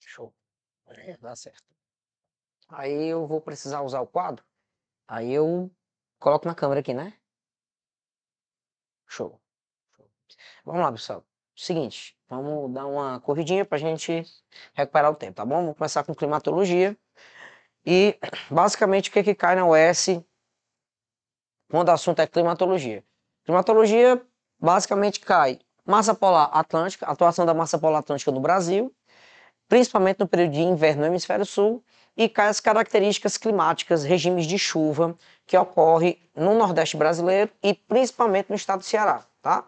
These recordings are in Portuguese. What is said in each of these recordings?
Show. É, dá certo. Aí eu vou precisar usar o quadro. Aí eu coloco na câmera aqui, né? Show. Show. Vamos lá, pessoal. Seguinte, vamos dar uma corridinha pra gente recuperar o tempo, tá bom? Vamos começar com climatologia. E basicamente o que, é que cai na OS quando o assunto é climatologia? Climatologia basicamente cai Massa polar atlântica, atuação da massa polar atlântica no Brasil, principalmente no período de inverno no hemisfério sul, e as características climáticas, regimes de chuva que ocorre no Nordeste brasileiro e principalmente no estado do Ceará, tá?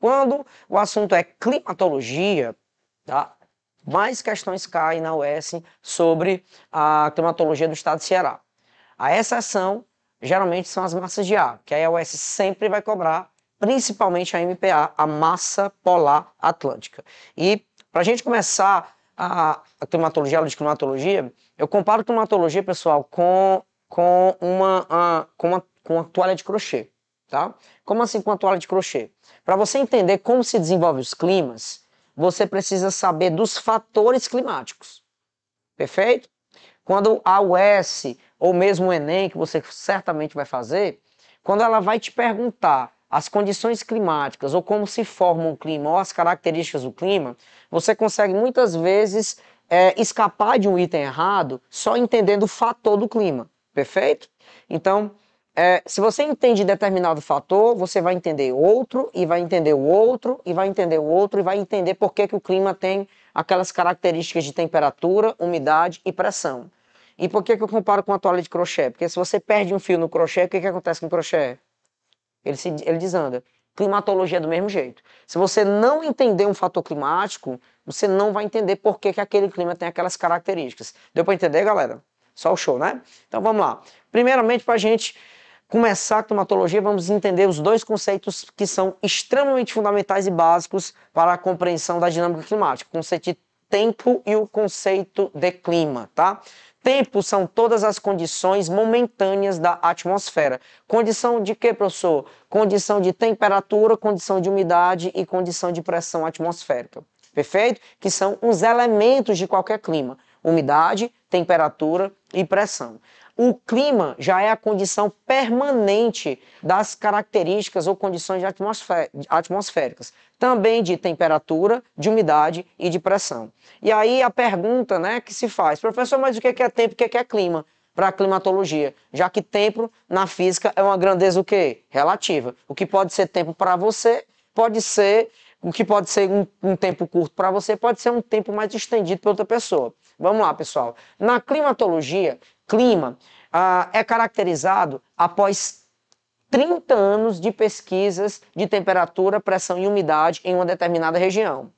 Quando o assunto é climatologia, tá? Mais questões caem na US sobre a climatologia do estado do Ceará. A exceção geralmente são as massas de ar, que aí a US sempre vai cobrar principalmente a MPA, a massa polar atlântica. E para a gente começar a, a climatologia, aula de climatologia, eu comparo climatologia, pessoal, com, com, uma, a, com, uma, com uma toalha de crochê. Tá? Como assim com a toalha de crochê? Para você entender como se desenvolvem os climas, você precisa saber dos fatores climáticos. Perfeito? Quando a UES ou mesmo o Enem, que você certamente vai fazer, quando ela vai te perguntar as condições climáticas, ou como se forma um clima, ou as características do clima, você consegue muitas vezes é, escapar de um item errado só entendendo o fator do clima, perfeito? Então, é, se você entende determinado fator, você vai entender outro, e vai entender o outro, e vai entender o outro, e vai entender por que, que o clima tem aquelas características de temperatura, umidade e pressão. E por que, que eu comparo com a toalha de crochê? Porque se você perde um fio no crochê, o que, que acontece com o crochê? ele, se, ele desanda. Climatologia é do mesmo jeito. Se você não entender um fator climático, você não vai entender por que, que aquele clima tem aquelas características. Deu para entender, galera? Só o show, né? Então vamos lá. Primeiramente, para a gente começar a climatologia, vamos entender os dois conceitos que são extremamente fundamentais e básicos para a compreensão da dinâmica climática: o conceito de tempo e o conceito de clima, tá? Tempo são todas as condições momentâneas da atmosfera. Condição de quê, professor? Condição de temperatura, condição de umidade e condição de pressão atmosférica. Perfeito? Que são os elementos de qualquer clima: umidade, temperatura e pressão. O clima já é a condição permanente das características ou condições atmosfé atmosféricas também de temperatura, de umidade e de pressão. E aí a pergunta né, que se faz, professor, mas o que é, é tempo e o que é, é clima? Para a climatologia, já que tempo na física é uma grandeza o quê? Relativa. O que pode ser tempo para você pode ser o que pode ser um, um tempo curto para você pode ser um tempo mais estendido para outra pessoa. Vamos lá, pessoal. Na climatologia, clima ah, é caracterizado após 30 anos de pesquisas de temperatura, pressão e umidade em uma determinada região.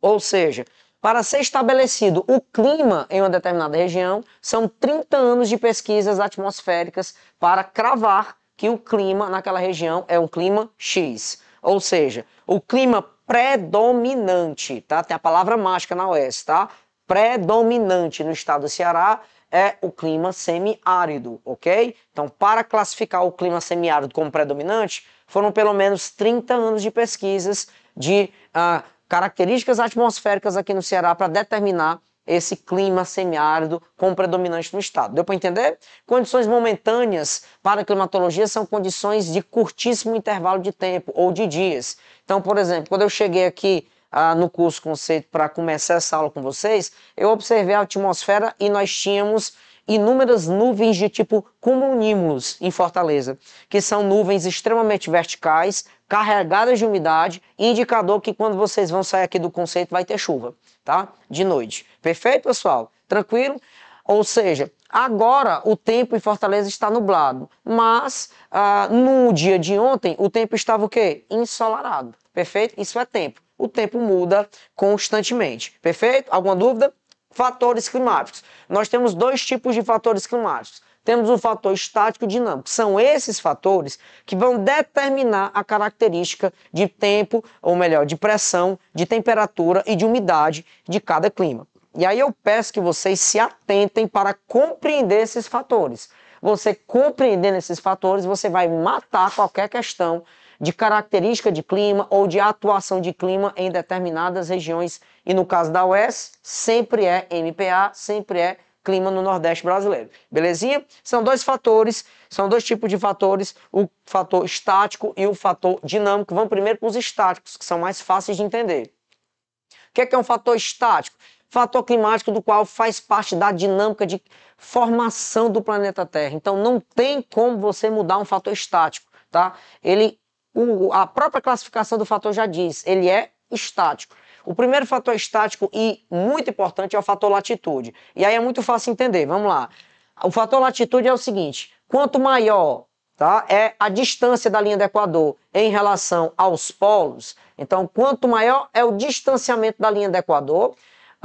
Ou seja, para ser estabelecido o clima em uma determinada região, são 30 anos de pesquisas atmosféricas para cravar que o clima naquela região é um clima X. Ou seja, o clima predominante, tá? Tem a palavra mágica na oeste, tá? Predominante no estado do Ceará é o clima semiárido, ok? Então, para classificar o clima semiárido como predominante, foram pelo menos 30 anos de pesquisas de ah, características atmosféricas aqui no Ceará para determinar esse clima semiárido como predominante no estado. Deu para entender? Condições momentâneas para a climatologia são condições de curtíssimo intervalo de tempo ou de dias. Então, por exemplo, quando eu cheguei aqui ah, no curso Conceito para começar essa aula com vocês, eu observei a atmosfera e nós tínhamos inúmeras nuvens de tipo cumunímulos em Fortaleza, que são nuvens extremamente verticais, carregadas de umidade, indicador que quando vocês vão sair aqui do conceito vai ter chuva, tá? De noite. Perfeito, pessoal? Tranquilo? Ou seja, agora o tempo em Fortaleza está nublado, mas ah, no dia de ontem o tempo estava o quê? Ensolarado. Perfeito? Isso é tempo o tempo muda constantemente. Perfeito? Alguma dúvida? Fatores climáticos. Nós temos dois tipos de fatores climáticos. Temos o fator estático e dinâmico. São esses fatores que vão determinar a característica de tempo, ou melhor, de pressão, de temperatura e de umidade de cada clima. E aí eu peço que vocês se atentem para compreender esses fatores. Você compreendendo esses fatores, você vai matar qualquer questão de característica de clima ou de atuação de clima em determinadas regiões. E no caso da UES, sempre é MPA, sempre é clima no Nordeste brasileiro. Belezinha? São dois fatores, são dois tipos de fatores, o fator estático e o fator dinâmico. Vamos primeiro para os estáticos, que são mais fáceis de entender. O que é, que é um fator estático? Fator climático do qual faz parte da dinâmica de formação do planeta Terra. Então não tem como você mudar um fator estático, tá? Ele o, a própria classificação do fator já diz, ele é estático. O primeiro fator estático e muito importante é o fator latitude. E aí é muito fácil entender, vamos lá. O fator latitude é o seguinte, quanto maior tá, é a distância da linha do Equador em relação aos polos, então quanto maior é o distanciamento da linha do Equador,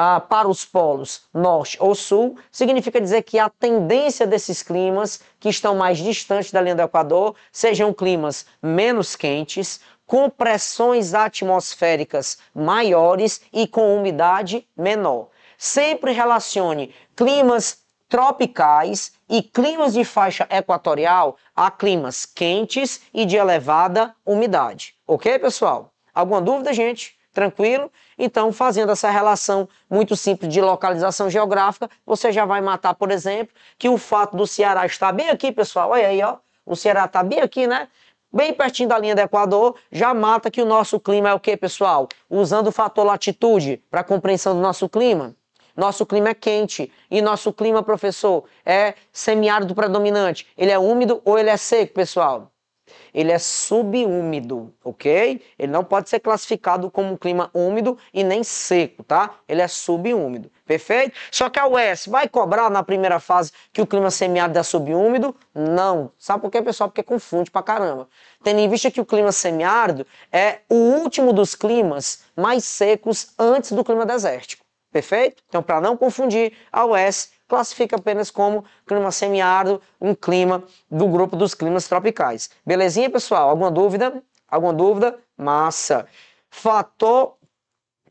ah, para os polos norte ou sul, significa dizer que a tendência desses climas que estão mais distantes da linha do Equador sejam climas menos quentes, com pressões atmosféricas maiores e com umidade menor. Sempre relacione climas tropicais e climas de faixa equatorial a climas quentes e de elevada umidade. Ok, pessoal? Alguma dúvida, gente? tranquilo. Então, fazendo essa relação muito simples de localização geográfica, você já vai matar, por exemplo, que o fato do Ceará estar bem aqui, pessoal, olha aí, ó, o Ceará está bem aqui, né? Bem pertinho da linha do Equador, já mata que o nosso clima é o quê, pessoal? Usando o fator latitude para compreensão do nosso clima. Nosso clima é quente e nosso clima, professor, é semiárido predominante. Ele é úmido ou ele é seco, pessoal? Ele é subúmido, ok? Ele não pode ser classificado como um clima úmido e nem seco, tá? Ele é subúmido, perfeito? Só que a UES vai cobrar na primeira fase que o clima semiárido é subúmido? Não. Sabe por quê, pessoal? Porque confunde pra caramba. Tendo em vista que o clima semiárido é o último dos climas mais secos antes do clima desértico. Perfeito? Então, para não confundir, a UES classifica apenas como clima semiárido, um clima do grupo dos climas tropicais. Belezinha, pessoal? Alguma dúvida? Alguma dúvida? Massa. Fator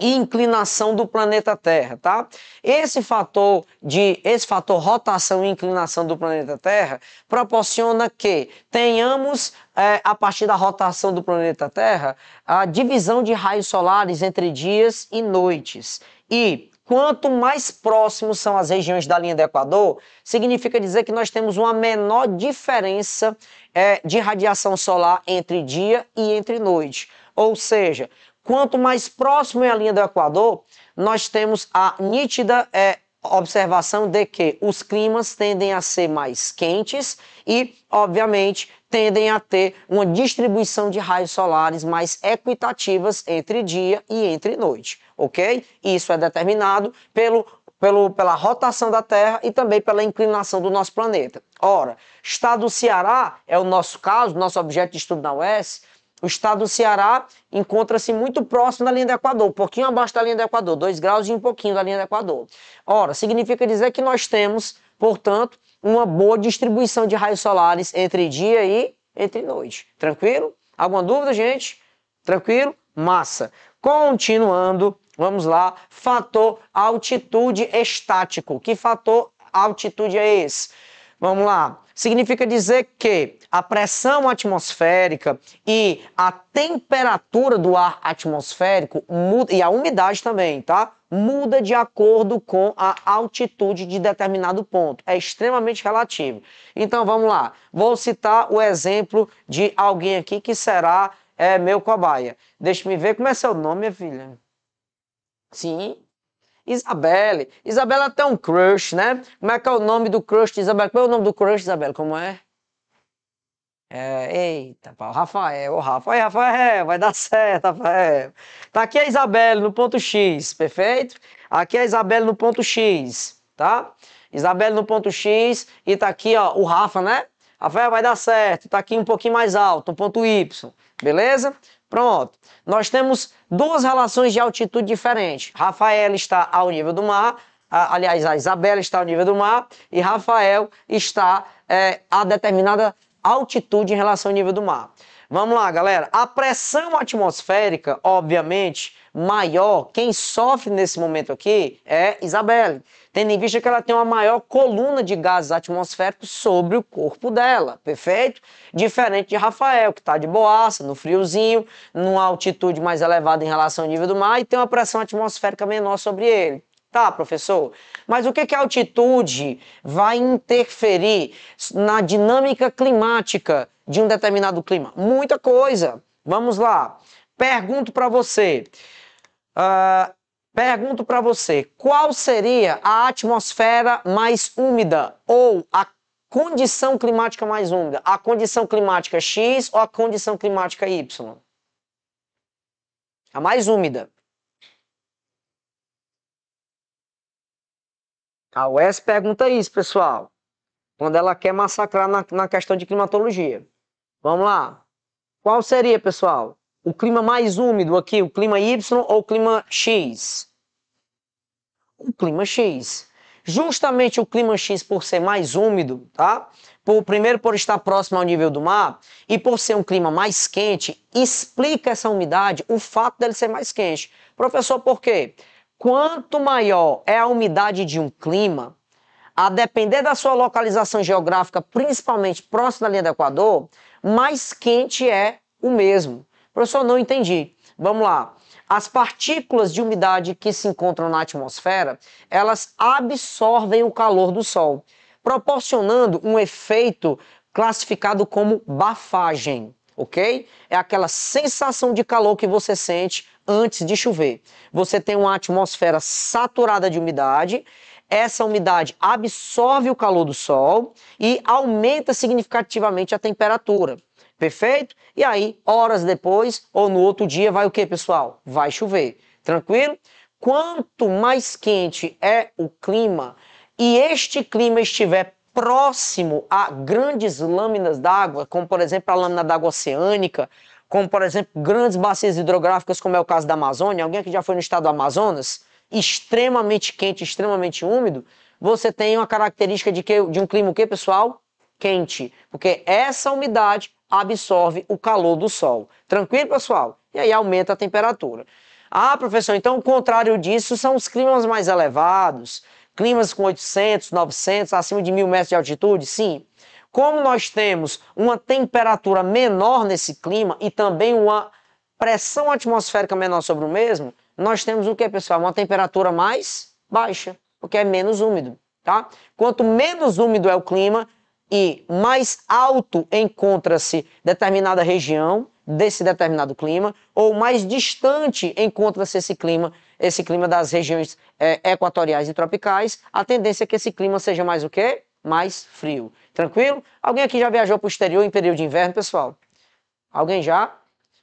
inclinação do planeta Terra, tá? Esse fator de esse fator rotação e inclinação do planeta Terra proporciona que tenhamos é, a partir da rotação do planeta Terra a divisão de raios solares entre dias e noites e Quanto mais próximos são as regiões da linha do Equador, significa dizer que nós temos uma menor diferença é, de radiação solar entre dia e entre noite. Ou seja, quanto mais próximo é a linha do Equador, nós temos a nítida é, observação de que os climas tendem a ser mais quentes e, obviamente, tendem a ter uma distribuição de raios solares mais equitativas entre dia e entre noite, ok? Isso é determinado pelo pelo, pela rotação da Terra e também pela inclinação do nosso planeta. Ora, estado do Ceará é o nosso caso, nosso objeto de estudo na UES. O estado do Ceará encontra-se muito próximo da linha do Equador, um pouquinho abaixo da linha do Equador, 2 graus e um pouquinho da linha do Equador. Ora, significa dizer que nós temos, portanto, uma boa distribuição de raios solares entre dia e entre noite. Tranquilo? Alguma dúvida, gente? Tranquilo? Massa. Continuando, vamos lá. Fator altitude estático. Que fator altitude é esse? Vamos lá. Significa dizer que a pressão atmosférica e a temperatura do ar atmosférico e a umidade também, tá? muda de acordo com a altitude de determinado ponto. É extremamente relativo. Então vamos lá. Vou citar o exemplo de alguém aqui que será é, meu cobaia. Deixa me ver como é seu nome, minha filha. Sim. Isabelle. Isabela tem um crush, né? Como é que é o nome do crush de Isabela? Qual é o nome do crush, Isabela? Como é? É, eita, pá, o Rafael, o Rafa, Rafael, vai dar certo, Rafael. Tá aqui a Isabelle no ponto X, perfeito? Aqui a Isabelle no ponto X, tá? Isabelle no ponto X e tá aqui, ó, o Rafa, né? Rafael, vai dar certo, tá aqui um pouquinho mais alto, no ponto Y, beleza? Pronto. Nós temos duas relações de altitude diferentes. Rafael está ao nível do mar, a, aliás, a Isabela está ao nível do mar e Rafael está é, a determinada altitude em relação ao nível do mar. Vamos lá, galera. A pressão atmosférica, obviamente, maior, quem sofre nesse momento aqui é Isabelle, tendo em vista que ela tem uma maior coluna de gases atmosféricos sobre o corpo dela, perfeito? Diferente de Rafael, que está de boaça, no friozinho, numa altitude mais elevada em relação ao nível do mar e tem uma pressão atmosférica menor sobre ele. Tá, professor, mas o que, que a altitude vai interferir na dinâmica climática de um determinado clima? Muita coisa. Vamos lá. Pergunto para você. Uh, pergunto para você. Qual seria a atmosfera mais úmida ou a condição climática mais úmida? A condição climática X ou a condição climática Y? A mais úmida. A UES pergunta isso, pessoal, quando ela quer massacrar na, na questão de climatologia. Vamos lá. Qual seria, pessoal, o clima mais úmido aqui, o clima Y ou o clima X? O clima X. Justamente o clima X, por ser mais úmido, tá? Por, primeiro, por estar próximo ao nível do mar e por ser um clima mais quente, explica essa umidade, o fato dele ser mais quente. Professor, por quê? Quanto maior é a umidade de um clima, a depender da sua localização geográfica, principalmente próximo da linha do Equador, mais quente é o mesmo. Professor, não entendi. Vamos lá. As partículas de umidade que se encontram na atmosfera, elas absorvem o calor do Sol, proporcionando um efeito classificado como bafagem ok? É aquela sensação de calor que você sente antes de chover. Você tem uma atmosfera saturada de umidade, essa umidade absorve o calor do sol e aumenta significativamente a temperatura. Perfeito? E aí, horas depois ou no outro dia, vai o que, pessoal? Vai chover. Tranquilo? Quanto mais quente é o clima e este clima estiver próximo a grandes lâminas d'água, como por exemplo a lâmina d'água oceânica, como por exemplo grandes bacias hidrográficas, como é o caso da Amazônia. Alguém que já foi no estado do Amazonas, extremamente quente, extremamente úmido, você tem uma característica de, que, de um clima o quê, pessoal? Quente, porque essa umidade absorve o calor do sol. Tranquilo, pessoal? E aí aumenta a temperatura. Ah, professor, então o contrário disso são os climas mais elevados, climas com 800, 900, acima de mil metros de altitude, sim. Como nós temos uma temperatura menor nesse clima e também uma pressão atmosférica menor sobre o mesmo, nós temos o que, pessoal? Uma temperatura mais baixa, porque é menos úmido, tá? Quanto menos úmido é o clima e mais alto encontra-se determinada região desse determinado clima, ou mais distante encontra-se esse clima esse clima das regiões é, equatoriais e tropicais, a tendência é que esse clima seja mais o quê? Mais frio. Tranquilo? Alguém aqui já viajou para o exterior em período de inverno, pessoal? Alguém já?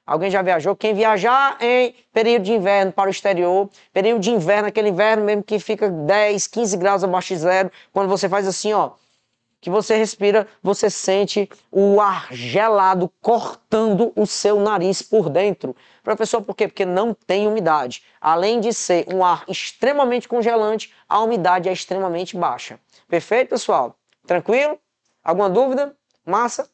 Alguém já viajou? Quem viajar em período de inverno para o exterior, período de inverno, aquele inverno mesmo que fica 10, 15 graus abaixo de zero, quando você faz assim, ó, que você respira, você sente o ar gelado cortando o seu nariz por dentro. Professor, por quê? Porque não tem umidade. Além de ser um ar extremamente congelante, a umidade é extremamente baixa. Perfeito, pessoal? Tranquilo? Alguma dúvida? Massa?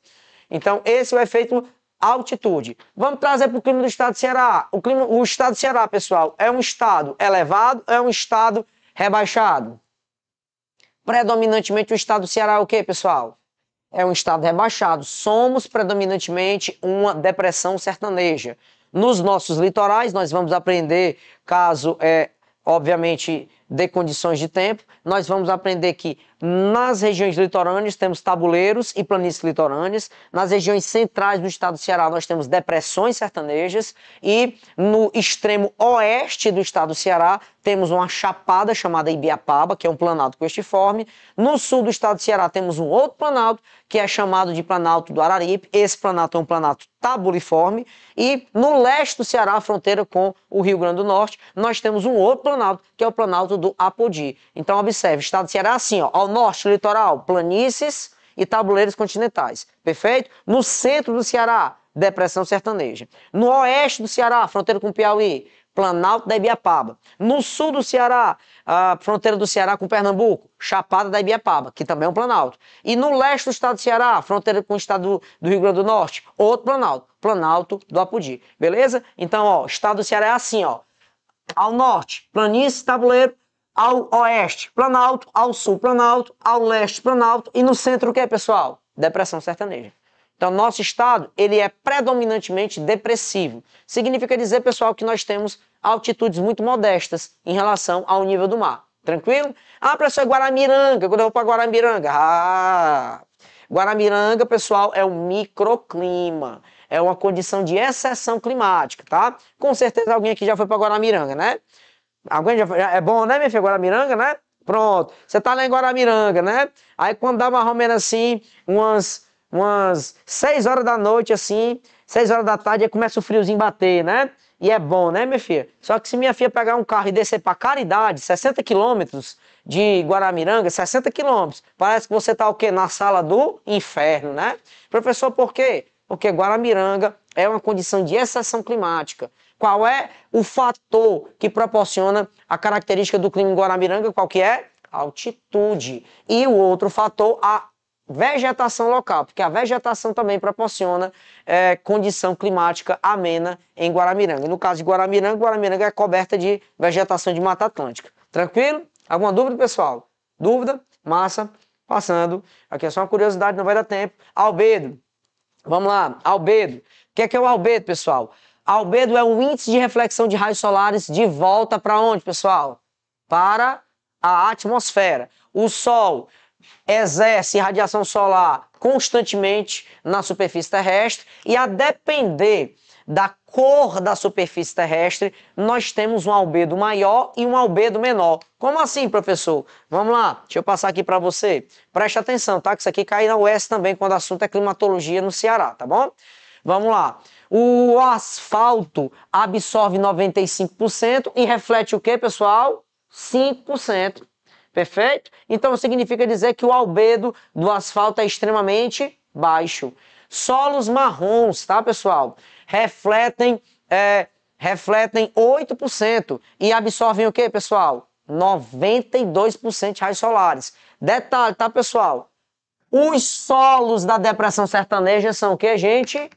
Então, esse é o efeito altitude. Vamos trazer para o clima do estado do Ceará. O, clima, o estado do Ceará, pessoal, é um estado elevado, é um estado rebaixado? predominantemente o estado do Ceará é o quê, pessoal? É um estado rebaixado. Somos predominantemente uma depressão sertaneja. Nos nossos litorais, nós vamos aprender, caso é, obviamente dê condições de tempo, nós vamos aprender que nas regiões litorâneas temos tabuleiros e planícies litorâneas, nas regiões centrais do estado do Ceará nós temos depressões sertanejas e no extremo oeste do estado do Ceará temos uma chapada chamada Ibiapaba, que é um planalto crustiforme. No sul do estado de Ceará temos um outro planalto, que é chamado de Planalto do Araripe. Esse planalto é um planalto tabuliforme. E no leste do Ceará, a fronteira com o Rio Grande do Norte, nós temos um outro planalto, que é o Planalto do Apodi. Então, observe, estado de Ceará assim, ó, ao norte, litoral, planícies e tabuleiros continentais. Perfeito? No centro do Ceará, depressão sertaneja. No oeste do Ceará, fronteira com o Piauí, Planalto da Ibiapaba. No sul do Ceará, a fronteira do Ceará com Pernambuco, Chapada da Ibiapaba, que também é um planalto. E no leste do estado do Ceará, fronteira com o estado do Rio Grande do Norte, outro planalto, Planalto do Apodi. Beleza? Então, ó, o estado do Ceará é assim, ó. Ao norte, planície, tabuleiro, ao oeste, planalto, ao sul, planalto, ao leste, planalto e no centro o que é, pessoal? Depressão sertaneja. Então, nosso estado ele é predominantemente depressivo. Significa dizer, pessoal, que nós temos altitudes muito modestas em relação ao nível do mar. Tranquilo? Ah, professor, Guaramiranga. Quando eu vou para Guaramiranga? Ah, Guaramiranga, pessoal, é um microclima. É uma condição de exceção climática, tá? Com certeza alguém aqui já foi para Guaramiranga, né? Alguém já foi? É bom, né, minha filha? Guaramiranga, né? Pronto. Você tá lá em Guaramiranga, né? Aí quando dá uma ou menos assim, umas umas 6 horas da noite, assim, 6 horas da tarde, aí começa o friozinho bater, né? E é bom, né, minha filha? Só que se minha filha pegar um carro e descer para Caridade, 60 quilômetros de Guaramiranga, 60 quilômetros, parece que você tá o quê? Na sala do inferno, né? Professor, por quê? Porque Guaramiranga é uma condição de exceção climática. Qual é o fator que proporciona a característica do clima em Guaramiranga? Qual que é? Altitude. E o outro fator, a vegetação local, porque a vegetação também proporciona é, condição climática amena em Guaramiranga. No caso de Guaramiranga, Guaramiranga é coberta de vegetação de Mata Atlântica. Tranquilo? Alguma dúvida, pessoal? Dúvida? Massa. Passando. Aqui é só uma curiosidade, não vai dar tempo. Albedo. Vamos lá. Albedo. O que é, que é o albedo, pessoal? Albedo é um índice de reflexão de raios solares de volta para onde, pessoal? Para a atmosfera. O Sol exerce radiação solar constantemente na superfície terrestre e a depender da cor da superfície terrestre, nós temos um albedo maior e um albedo menor. Como assim, professor? Vamos lá, deixa eu passar aqui para você. Preste atenção, tá? Que isso aqui cai na US também quando o assunto é climatologia no Ceará, tá bom? Vamos lá. O asfalto absorve 95% e reflete o que, pessoal? 5% Perfeito? Então significa dizer que o albedo do asfalto é extremamente baixo. Solos marrons, tá, pessoal? Refletem, é, refletem 8% e absorvem o que, pessoal? 92% de raios solares. Detalhe, tá, pessoal? Os solos da depressão sertaneja são o que, gente?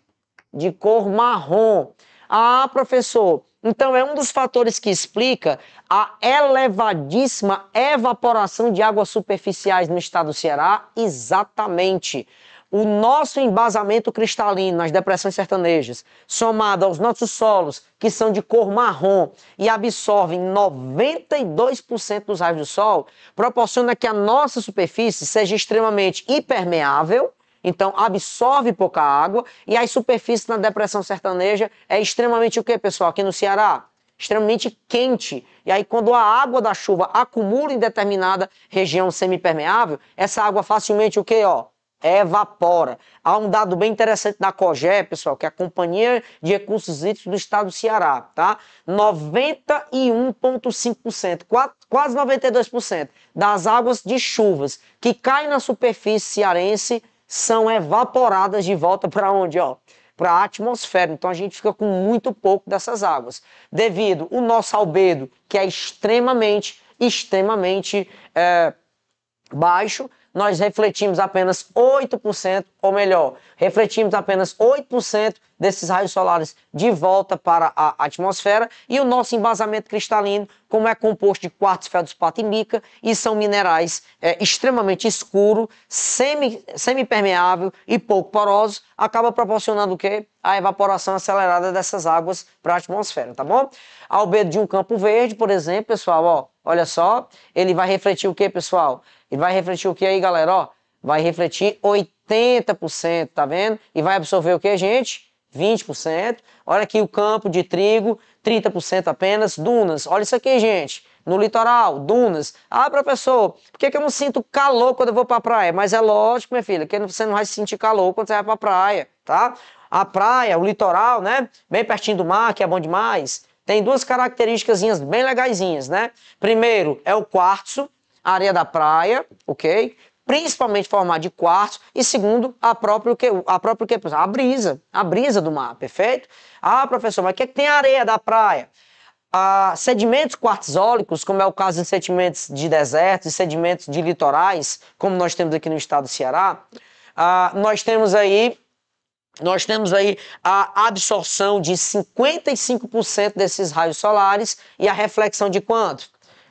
De cor marrom. Ah, professor, então, é um dos fatores que explica a elevadíssima evaporação de águas superficiais no estado do Ceará, exatamente. O nosso embasamento cristalino nas depressões sertanejas, somado aos nossos solos, que são de cor marrom e absorvem 92% dos raios do sol, proporciona que a nossa superfície seja extremamente impermeável então absorve pouca água e as superfícies na depressão sertaneja é extremamente o que, pessoal, aqui no Ceará? Extremamente quente. E aí, quando a água da chuva acumula em determinada região semipermeável, essa água facilmente o que, ó? evapora. Há um dado bem interessante da COGE, pessoal, que é a Companhia de Recursos Hídricos do Estado do Ceará, tá? 91,5%, quase 92% das águas de chuvas que caem na superfície cearense são evaporadas de volta para onde? Ó, para a atmosfera. Então a gente fica com muito pouco dessas águas, devido o nosso albedo, que é extremamente, extremamente é, baixo, nós refletimos apenas 8%, ou melhor, refletimos apenas 8% desses raios solares de volta para a atmosfera e o nosso embasamento cristalino, como é composto de quartzo, feldspato e mica, e são minerais é, extremamente escuro, semi, semipermeável e pouco poroso, acaba proporcionando o quê? A evaporação acelerada dessas águas para a atmosfera, tá bom? Albedo de um campo verde, por exemplo, pessoal, ó, Olha só, ele vai refletir o que, pessoal? Ele vai refletir o que aí, galera? Ó, vai refletir 80%, tá vendo? E vai absorver o que, gente? 20%. Olha aqui o campo de trigo, 30% apenas. Dunas, olha isso aqui, gente. No litoral, dunas. Ah, professor, por que, que eu não sinto calor quando eu vou pra praia? Mas é lógico, minha filha, que você não vai sentir calor quando você vai pra praia, tá? A praia, o litoral, né? Bem pertinho do mar, que é bom demais tem duas características bem legaisinhas, né? Primeiro é o quartzo, a areia da praia, ok? Principalmente formado de quartzo. E segundo, a própria, a própria a brisa, a brisa do mar, perfeito? Ah, professor, mas o que, é que tem areia da praia? Ah, sedimentos quartzólicos, como é o caso de sedimentos de desertos e sedimentos de litorais, como nós temos aqui no estado do Ceará, ah, nós temos aí nós temos aí a absorção de 55% desses raios solares e a reflexão de quanto?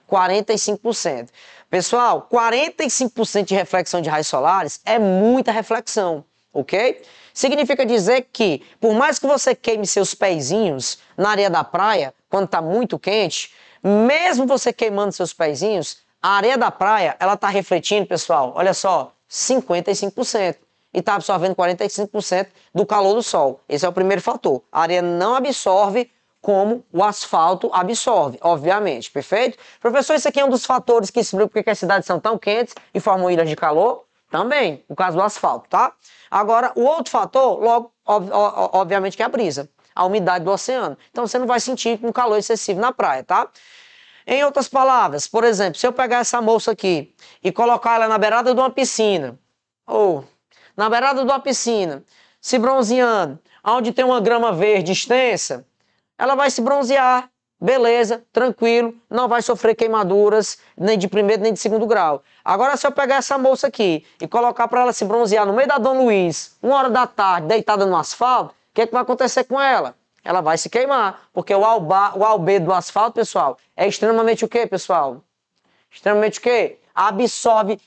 45%. Pessoal, 45% de reflexão de raios solares é muita reflexão, ok? Significa dizer que, por mais que você queime seus pezinhos na areia da praia, quando está muito quente, mesmo você queimando seus pezinhos, a areia da praia, ela está refletindo, pessoal, olha só, 55% e está absorvendo 45% do calor do sol. Esse é o primeiro fator. A areia não absorve como o asfalto absorve, obviamente, perfeito? Professor, isso aqui é um dos fatores que explica porque as cidades são tão quentes e formam ilhas de calor? Também, o caso do asfalto, tá? Agora, o outro fator, logo, ob obviamente, que é a brisa, a umidade do oceano. Então, você não vai sentir um calor excessivo na praia, tá? Em outras palavras, por exemplo, se eu pegar essa moça aqui e colocar ela na beirada de uma piscina, ou na beirada de uma piscina, se bronzeando, onde tem uma grama verde extensa, ela vai se bronzear, beleza, tranquilo, não vai sofrer queimaduras nem de primeiro nem de segundo grau. Agora, se eu pegar essa moça aqui e colocar para ela se bronzear no meio da Dom Luiz, uma hora da tarde, deitada no asfalto, o que, é que vai acontecer com ela? Ela vai se queimar, porque o, alba, o albedo do asfalto, pessoal, é extremamente o quê, pessoal? Extremamente o quê? Absorve,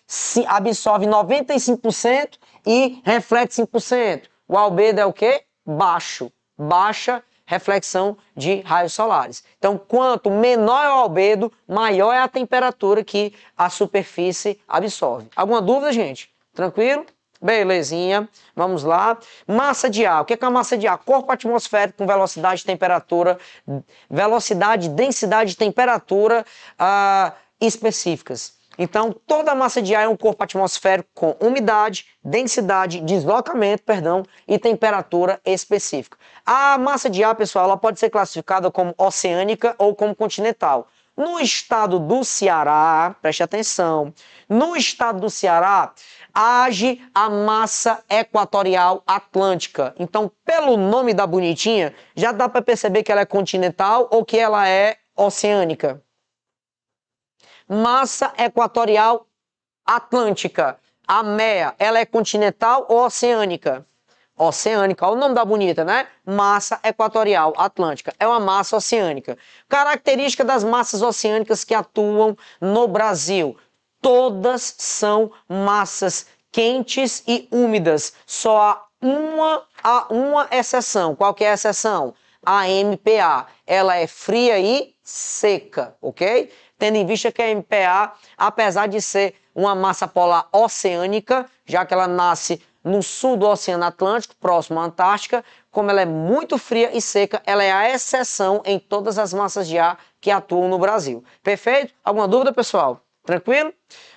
absorve 95% e reflete 5%. O albedo é o quê? Baixo. Baixa reflexão de raios solares. Então, quanto menor é o albedo, maior é a temperatura que a superfície absorve. Alguma dúvida, gente? Tranquilo? Belezinha, vamos lá. Massa de ar, o que é, que é a massa de ar? Corpo atmosférico com velocidade, temperatura, velocidade, densidade, temperatura uh, específicas. Então, toda a massa de ar é um corpo atmosférico com umidade, densidade, deslocamento, perdão, e temperatura específica. A massa de ar, pessoal, ela pode ser classificada como oceânica ou como continental. No estado do Ceará, preste atenção, no estado do Ceará age a massa equatorial atlântica. Então, pelo nome da bonitinha, já dá para perceber que ela é continental ou que ela é oceânica massa equatorial atlântica. A MEA, ela é continental ou oceânica? Oceânica, olha o nome da bonita, né? Massa equatorial atlântica. É uma massa oceânica. Característica das massas oceânicas que atuam no Brasil. Todas são massas quentes e úmidas. Só há uma, há uma exceção. Qual que é a exceção? A MPA. Ela é fria e seca, ok? Tendo em vista que a MPA, apesar de ser uma massa polar oceânica, já que ela nasce no sul do Oceano Atlântico, próximo à Antártica, como ela é muito fria e seca, ela é a exceção em todas as massas de ar que atuam no Brasil. Perfeito? Alguma dúvida, pessoal? Tranquilo?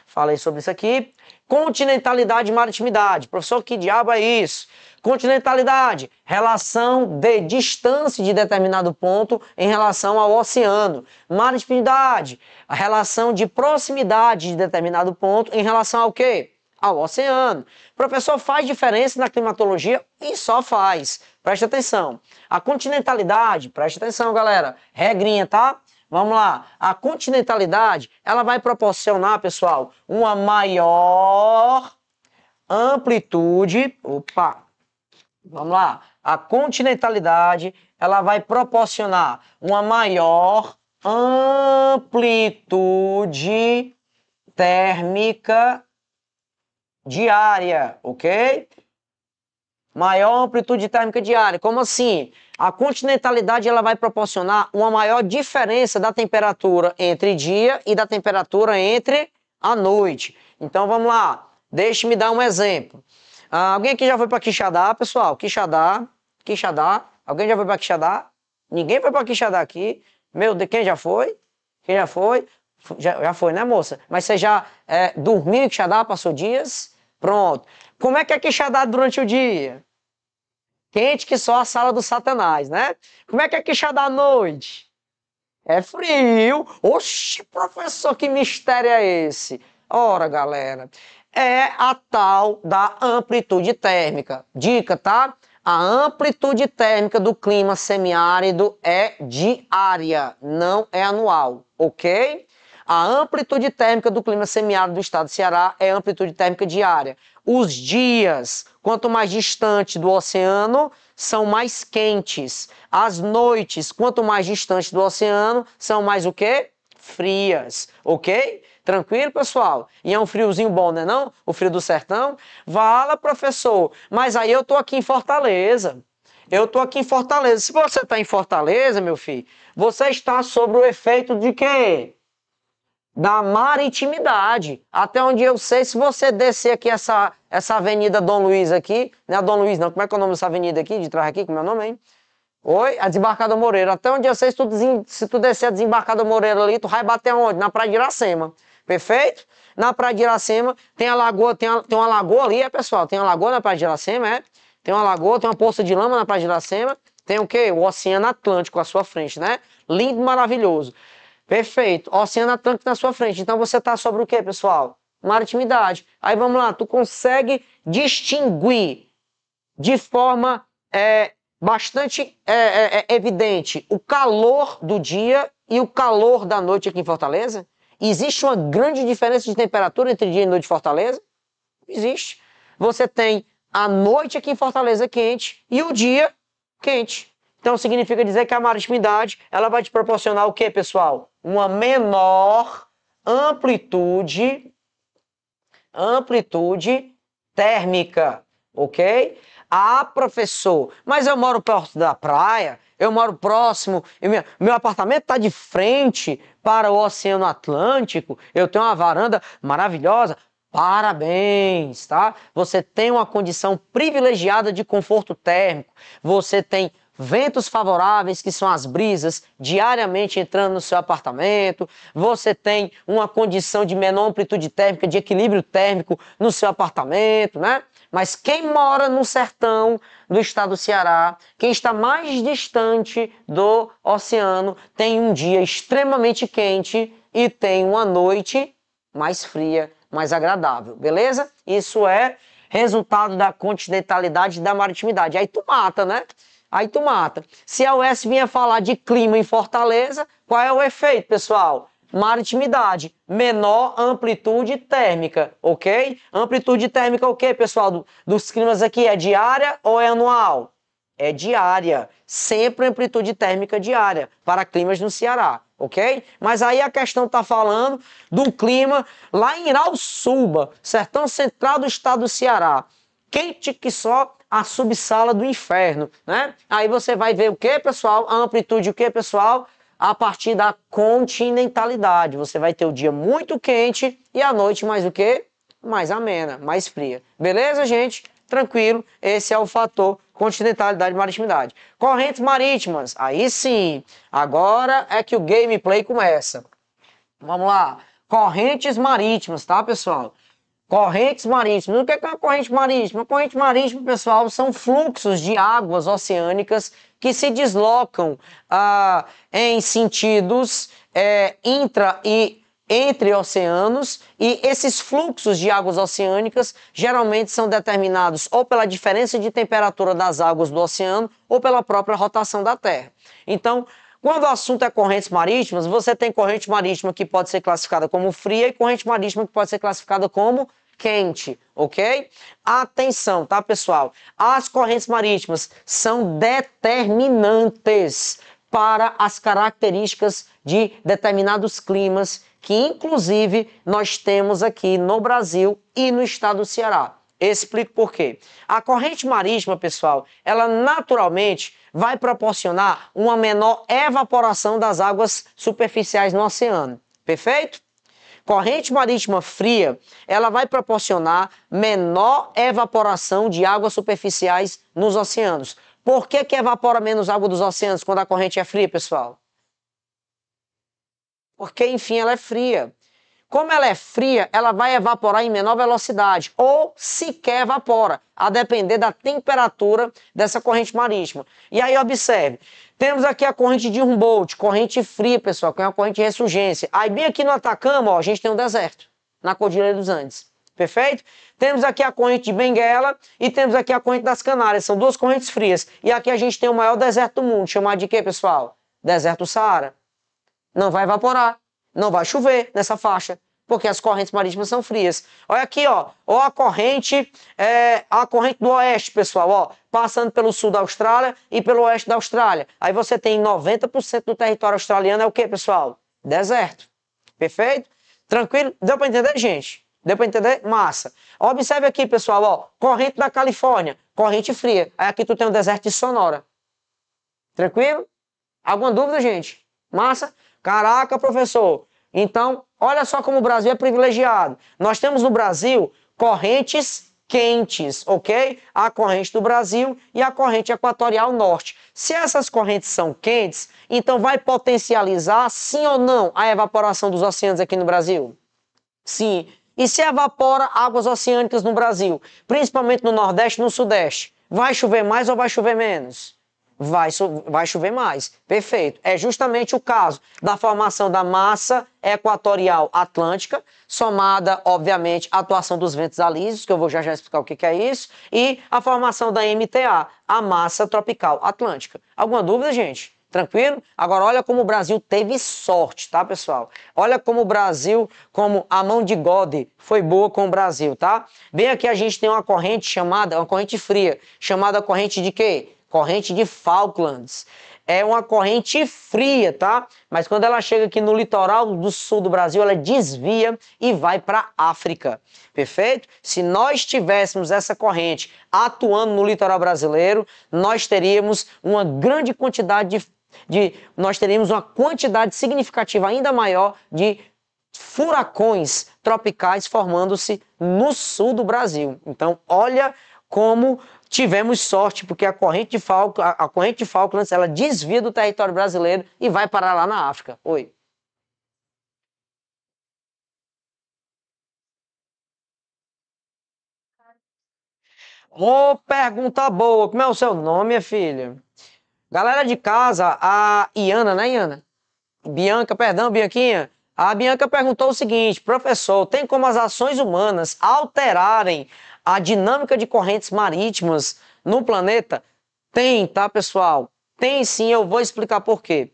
Falei sobre isso aqui. Continentalidade e maritimidade. Professor, que diabo é isso? Continentalidade, relação de distância de determinado ponto em relação ao oceano. Maritimidade, a relação de proximidade de determinado ponto em relação ao quê? Ao oceano. Professor, faz diferença na climatologia? E só faz. Preste atenção. A continentalidade, preste atenção, galera. Regrinha, tá? Vamos lá. A continentalidade, ela vai proporcionar, pessoal, uma maior amplitude, opa, Vamos lá. A continentalidade, ela vai proporcionar uma maior amplitude térmica diária, ok? Maior amplitude térmica diária. Como assim? A continentalidade ela vai proporcionar uma maior diferença da temperatura entre dia e da temperatura entre a noite. Então vamos lá, deixe-me dar um exemplo. Ah, alguém aqui já foi para Quixadá, pessoal? Quixadá, Quixadá. Alguém já foi para Quixadá? Ninguém foi para Quixadá aqui. Meu Deus, quem já foi? Quem já foi? Já, já foi, né, moça? Mas você já é, dormiu em Quixadá, passou dias? Pronto. Como é que é Quixadá durante o dia? Quente que só a sala do Satanás, né? Como é que é Quixadá à noite? É frio. Oxi, professor, que mistério é esse? Ora, galera, é a tal da amplitude térmica. Dica, tá? A amplitude térmica do clima semiárido é diária, não é anual, ok? A amplitude térmica do clima semiárido do estado do Ceará é amplitude térmica diária. Os dias, quanto mais distante do oceano, são mais quentes. As noites, quanto mais distante do oceano, são mais o quê? Frias, ok? Tranquilo, pessoal? E é um friozinho bom, né não? O frio do sertão? Fala, professor, mas aí eu tô aqui em Fortaleza. Eu tô aqui em Fortaleza. Se você tá em Fortaleza, meu filho, você está sobre o efeito de quê? Da maritimidade. Até onde eu sei, se você descer aqui essa, essa avenida Dom Luiz aqui, não é Dom Luiz não, como é que é o nome dessa avenida aqui, de trás aqui, como é o nome, hein? Oi, a Desembarcada Moreira. Até onde eu sei, se tu, se tu descer a Desembarcada Moreira ali, tu vai bater onde? Na Praia de Iracema. Perfeito? Na Praia de Iracema tem a lagoa, tem, a, tem uma lagoa ali, é pessoal, tem uma lagoa na Praia de Iracema, é? Tem uma lagoa, tem uma poça de lama na Praia de Iracema, tem o quê? O Oceano Atlântico à sua frente, né? Lindo, maravilhoso. Perfeito. Oceano Atlântico na sua frente. Então você está sobre o quê, pessoal? Maritimidade. Aí vamos lá, tu consegue distinguir de forma é, bastante é, é, é, evidente o calor do dia e o calor da noite aqui em Fortaleza? Existe uma grande diferença de temperatura entre dia e noite de Fortaleza? Existe. Você tem a noite aqui em Fortaleza quente e o dia quente. Então significa dizer que a maritimidade ela vai te proporcionar o quê, pessoal? Uma menor amplitude amplitude térmica, ok? Ah, professor, mas eu moro perto da praia, eu moro próximo, meu, meu apartamento está de frente para o Oceano Atlântico, eu tenho uma varanda maravilhosa. Parabéns, tá? Você tem uma condição privilegiada de conforto térmico, você tem ventos favoráveis, que são as brisas diariamente entrando no seu apartamento, você tem uma condição de menor amplitude térmica, de equilíbrio térmico no seu apartamento, né? Mas quem mora no sertão do estado do Ceará, quem está mais distante do oceano, tem um dia extremamente quente e tem uma noite mais fria, mais agradável, beleza? Isso é resultado da continentalidade e da maritimidade. Aí tu mata, né? Aí tu mata. Se a US vinha falar de clima em Fortaleza, qual é o efeito, pessoal? maritimidade, menor amplitude térmica, ok? Amplitude térmica é o que, pessoal, do, dos climas aqui? É diária ou é anual? É diária, sempre amplitude térmica diária para climas no Ceará, ok? Mas aí a questão está falando do clima lá em Iralsuba, sertão central do estado do Ceará. Quente que só a subsala do inferno, né? Aí você vai ver o que, pessoal? A amplitude o que, pessoal? a partir da continentalidade. Você vai ter o dia muito quente e a noite mais o quê? Mais amena, mais fria. Beleza, gente? Tranquilo, esse é o fator continentalidade e maritimidade. Correntes marítimas, aí sim, agora é que o gameplay começa. Vamos lá, correntes marítimas, tá, pessoal? Correntes marítimas. O que é, é uma corrente marítima? corrente marítima, pessoal, são fluxos de águas oceânicas que se deslocam ah, em sentidos é, intra e entre oceanos e esses fluxos de águas oceânicas geralmente são determinados ou pela diferença de temperatura das águas do oceano ou pela própria rotação da Terra. Então, quando o assunto é correntes marítimas, você tem corrente marítima que pode ser classificada como fria e corrente marítima que pode ser classificada como quente, ok? Atenção, tá, pessoal? As correntes marítimas são determinantes para as características de determinados climas que, inclusive, nós temos aqui no Brasil e no estado do Ceará. Explico por quê. A corrente marítima, pessoal, ela naturalmente vai proporcionar uma menor evaporação das águas superficiais no oceano. Perfeito? corrente marítima fria, ela vai proporcionar menor evaporação de águas superficiais nos oceanos. Por que, que evapora menos água dos oceanos quando a corrente é fria, pessoal? Porque, enfim, ela é fria. Como ela é fria, ela vai evaporar em menor velocidade ou sequer evapora, a depender da temperatura dessa corrente marítima. E aí observe, temos aqui a corrente de Humboldt, corrente fria, pessoal, que é uma corrente de ressurgência. Aí bem aqui no Atacama, ó, a gente tem um deserto, na Cordilheira dos Andes. Perfeito? Temos aqui a corrente de Benguela e temos aqui a corrente das Canárias. São duas correntes frias. E aqui a gente tem o maior deserto do mundo, chamado de quê, pessoal? Deserto Saara. Não vai evaporar, não vai chover nessa faixa porque as correntes marítimas são frias. Olha aqui, ó, ó a corrente, é, a corrente do oeste, pessoal, ó, passando pelo sul da Austrália e pelo oeste da Austrália. Aí você tem 90% do território australiano é o quê, pessoal? Deserto. Perfeito? Tranquilo? Deu para entender, gente? Deu para entender? Massa. Observe aqui, pessoal, ó, corrente da Califórnia, corrente fria. Aí aqui tu tem o deserto de Sonora. Tranquilo? Alguma dúvida, gente? Massa? Caraca, professor, então, olha só como o Brasil é privilegiado. Nós temos no Brasil correntes quentes, ok? A corrente do Brasil e a corrente equatorial norte. Se essas correntes são quentes, então vai potencializar, sim ou não, a evaporação dos oceanos aqui no Brasil? Sim. E se evapora águas oceânicas no Brasil, principalmente no Nordeste e no Sudeste, vai chover mais ou vai chover menos? vai, vai chover mais. Perfeito. É justamente o caso da formação da massa equatorial atlântica, somada, obviamente, à atuação dos ventos alísios, que eu vou já já explicar o que, que é isso, e a formação da MTA, a massa tropical atlântica. Alguma dúvida, gente? Tranquilo? Agora, olha como o Brasil teve sorte, tá, pessoal? Olha como o Brasil, como a mão de God foi boa com o Brasil, tá? Bem aqui a gente tem uma corrente chamada, uma corrente fria, chamada corrente de quê? corrente de Falklands. É uma corrente fria, tá? Mas quando ela chega aqui no litoral do sul do Brasil, ela desvia e vai para África. Perfeito? Se nós tivéssemos essa corrente atuando no litoral brasileiro, nós teríamos uma grande quantidade de, de nós teríamos uma quantidade significativa ainda maior de furacões tropicais formando-se no sul do Brasil. Então, olha como Tivemos sorte, porque a corrente de, Falk, a, a corrente de Falklands ela desvia do território brasileiro e vai parar lá na África. Oi. Ô, oh, pergunta boa. Como é o seu nome, minha filha? Galera de casa, a Iana, né, Iana? Bianca, perdão, Bianquinha. A Bianca perguntou o seguinte: professor, tem como as ações humanas alterarem a dinâmica de correntes marítimas no planeta? Tem, tá, pessoal? Tem sim, eu vou explicar por quê.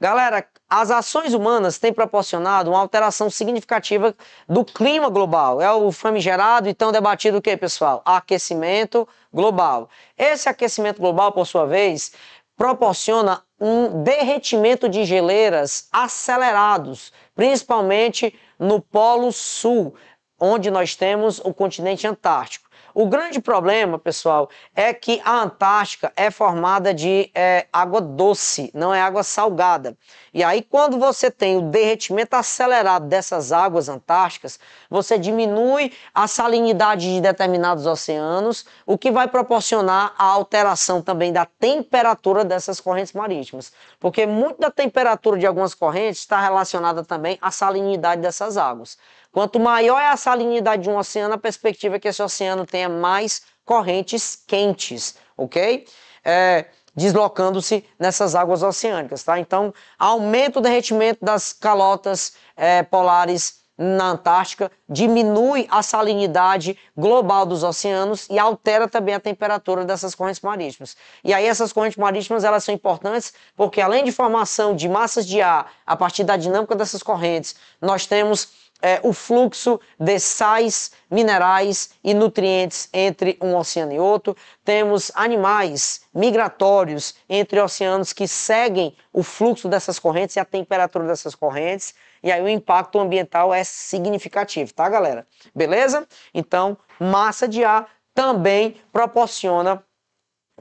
Galera, as ações humanas têm proporcionado uma alteração significativa do clima global. É o famigerado e tão debatido o que, pessoal? Aquecimento global. Esse aquecimento global, por sua vez, proporciona um derretimento de geleiras acelerados, principalmente no Polo Sul onde nós temos o continente antártico. O grande problema, pessoal, é que a Antártica é formada de é, água doce, não é água salgada. E aí, quando você tem o derretimento acelerado dessas águas antárticas, você diminui a salinidade de determinados oceanos, o que vai proporcionar a alteração também da temperatura dessas correntes marítimas. Porque muito da temperatura de algumas correntes está relacionada também à salinidade dessas águas. Quanto maior é a salinidade de um oceano, a perspectiva é que esse oceano tenha mais correntes quentes, ok? É, deslocando-se nessas águas oceânicas, tá? Então, aumenta o derretimento das calotas é, polares na Antártica, diminui a salinidade global dos oceanos e altera também a temperatura dessas correntes marítimas. E aí essas correntes marítimas elas são importantes porque além de formação de massas de ar a partir da dinâmica dessas correntes, nós temos é, o fluxo de sais, minerais e nutrientes entre um oceano e outro. Temos animais migratórios entre oceanos que seguem o fluxo dessas correntes e a temperatura dessas correntes. E aí o impacto ambiental é significativo, tá, galera? Beleza? Então, massa de ar também proporciona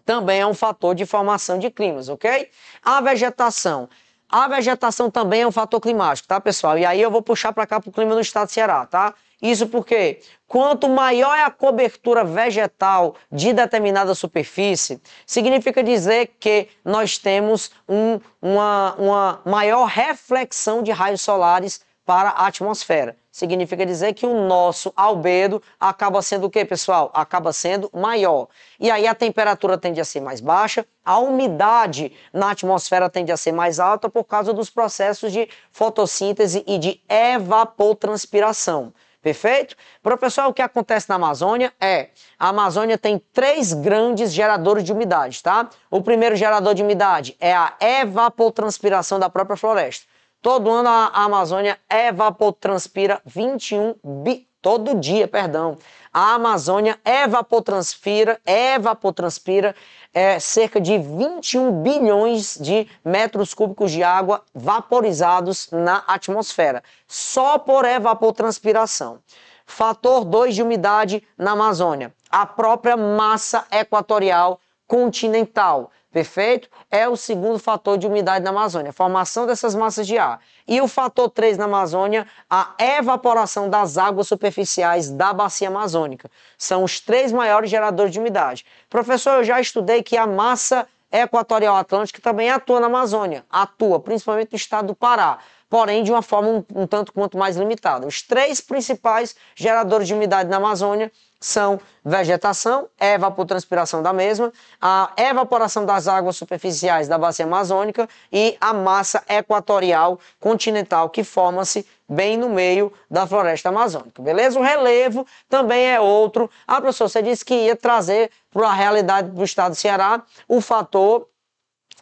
também é um fator de formação de climas, ok? A vegetação a vegetação também é um fator climático, tá, pessoal? E aí eu vou puxar para cá para o clima do estado do Ceará, tá? Isso porque quanto maior é a cobertura vegetal de determinada superfície, significa dizer que nós temos um, uma, uma maior reflexão de raios solares para a atmosfera significa dizer que o nosso albedo acaba sendo o quê, pessoal? Acaba sendo maior. E aí a temperatura tende a ser mais baixa, a umidade na atmosfera tende a ser mais alta por causa dos processos de fotossíntese e de evapotranspiração. Perfeito? pessoal, o que acontece na Amazônia é, a Amazônia tem três grandes geradores de umidade, tá? O primeiro gerador de umidade é a evapotranspiração da própria floresta. Todo ano a Amazônia evapotranspira 21 bi todo dia, perdão. A Amazônia evapotranspira, evapotranspira é, cerca de 21 bilhões de metros cúbicos de água vaporizados na atmosfera, só por evapotranspiração. Fator 2 de umidade na Amazônia, a própria massa equatorial continental, perfeito? É o segundo fator de umidade na Amazônia, a formação dessas massas de ar. E o fator 3 na Amazônia, a evaporação das águas superficiais da bacia amazônica. São os três maiores geradores de umidade. Professor, eu já estudei que a massa equatorial atlântica também atua na Amazônia, atua principalmente no estado do Pará, porém de uma forma um, um tanto quanto mais limitada. Os três principais geradores de umidade na Amazônia são vegetação, evapotranspiração da mesma, a evaporação das águas superficiais da bacia amazônica e a massa equatorial continental que forma-se bem no meio da floresta amazônica, beleza? O relevo também é outro. A ah, você disse que ia trazer para a realidade do estado do Ceará o fator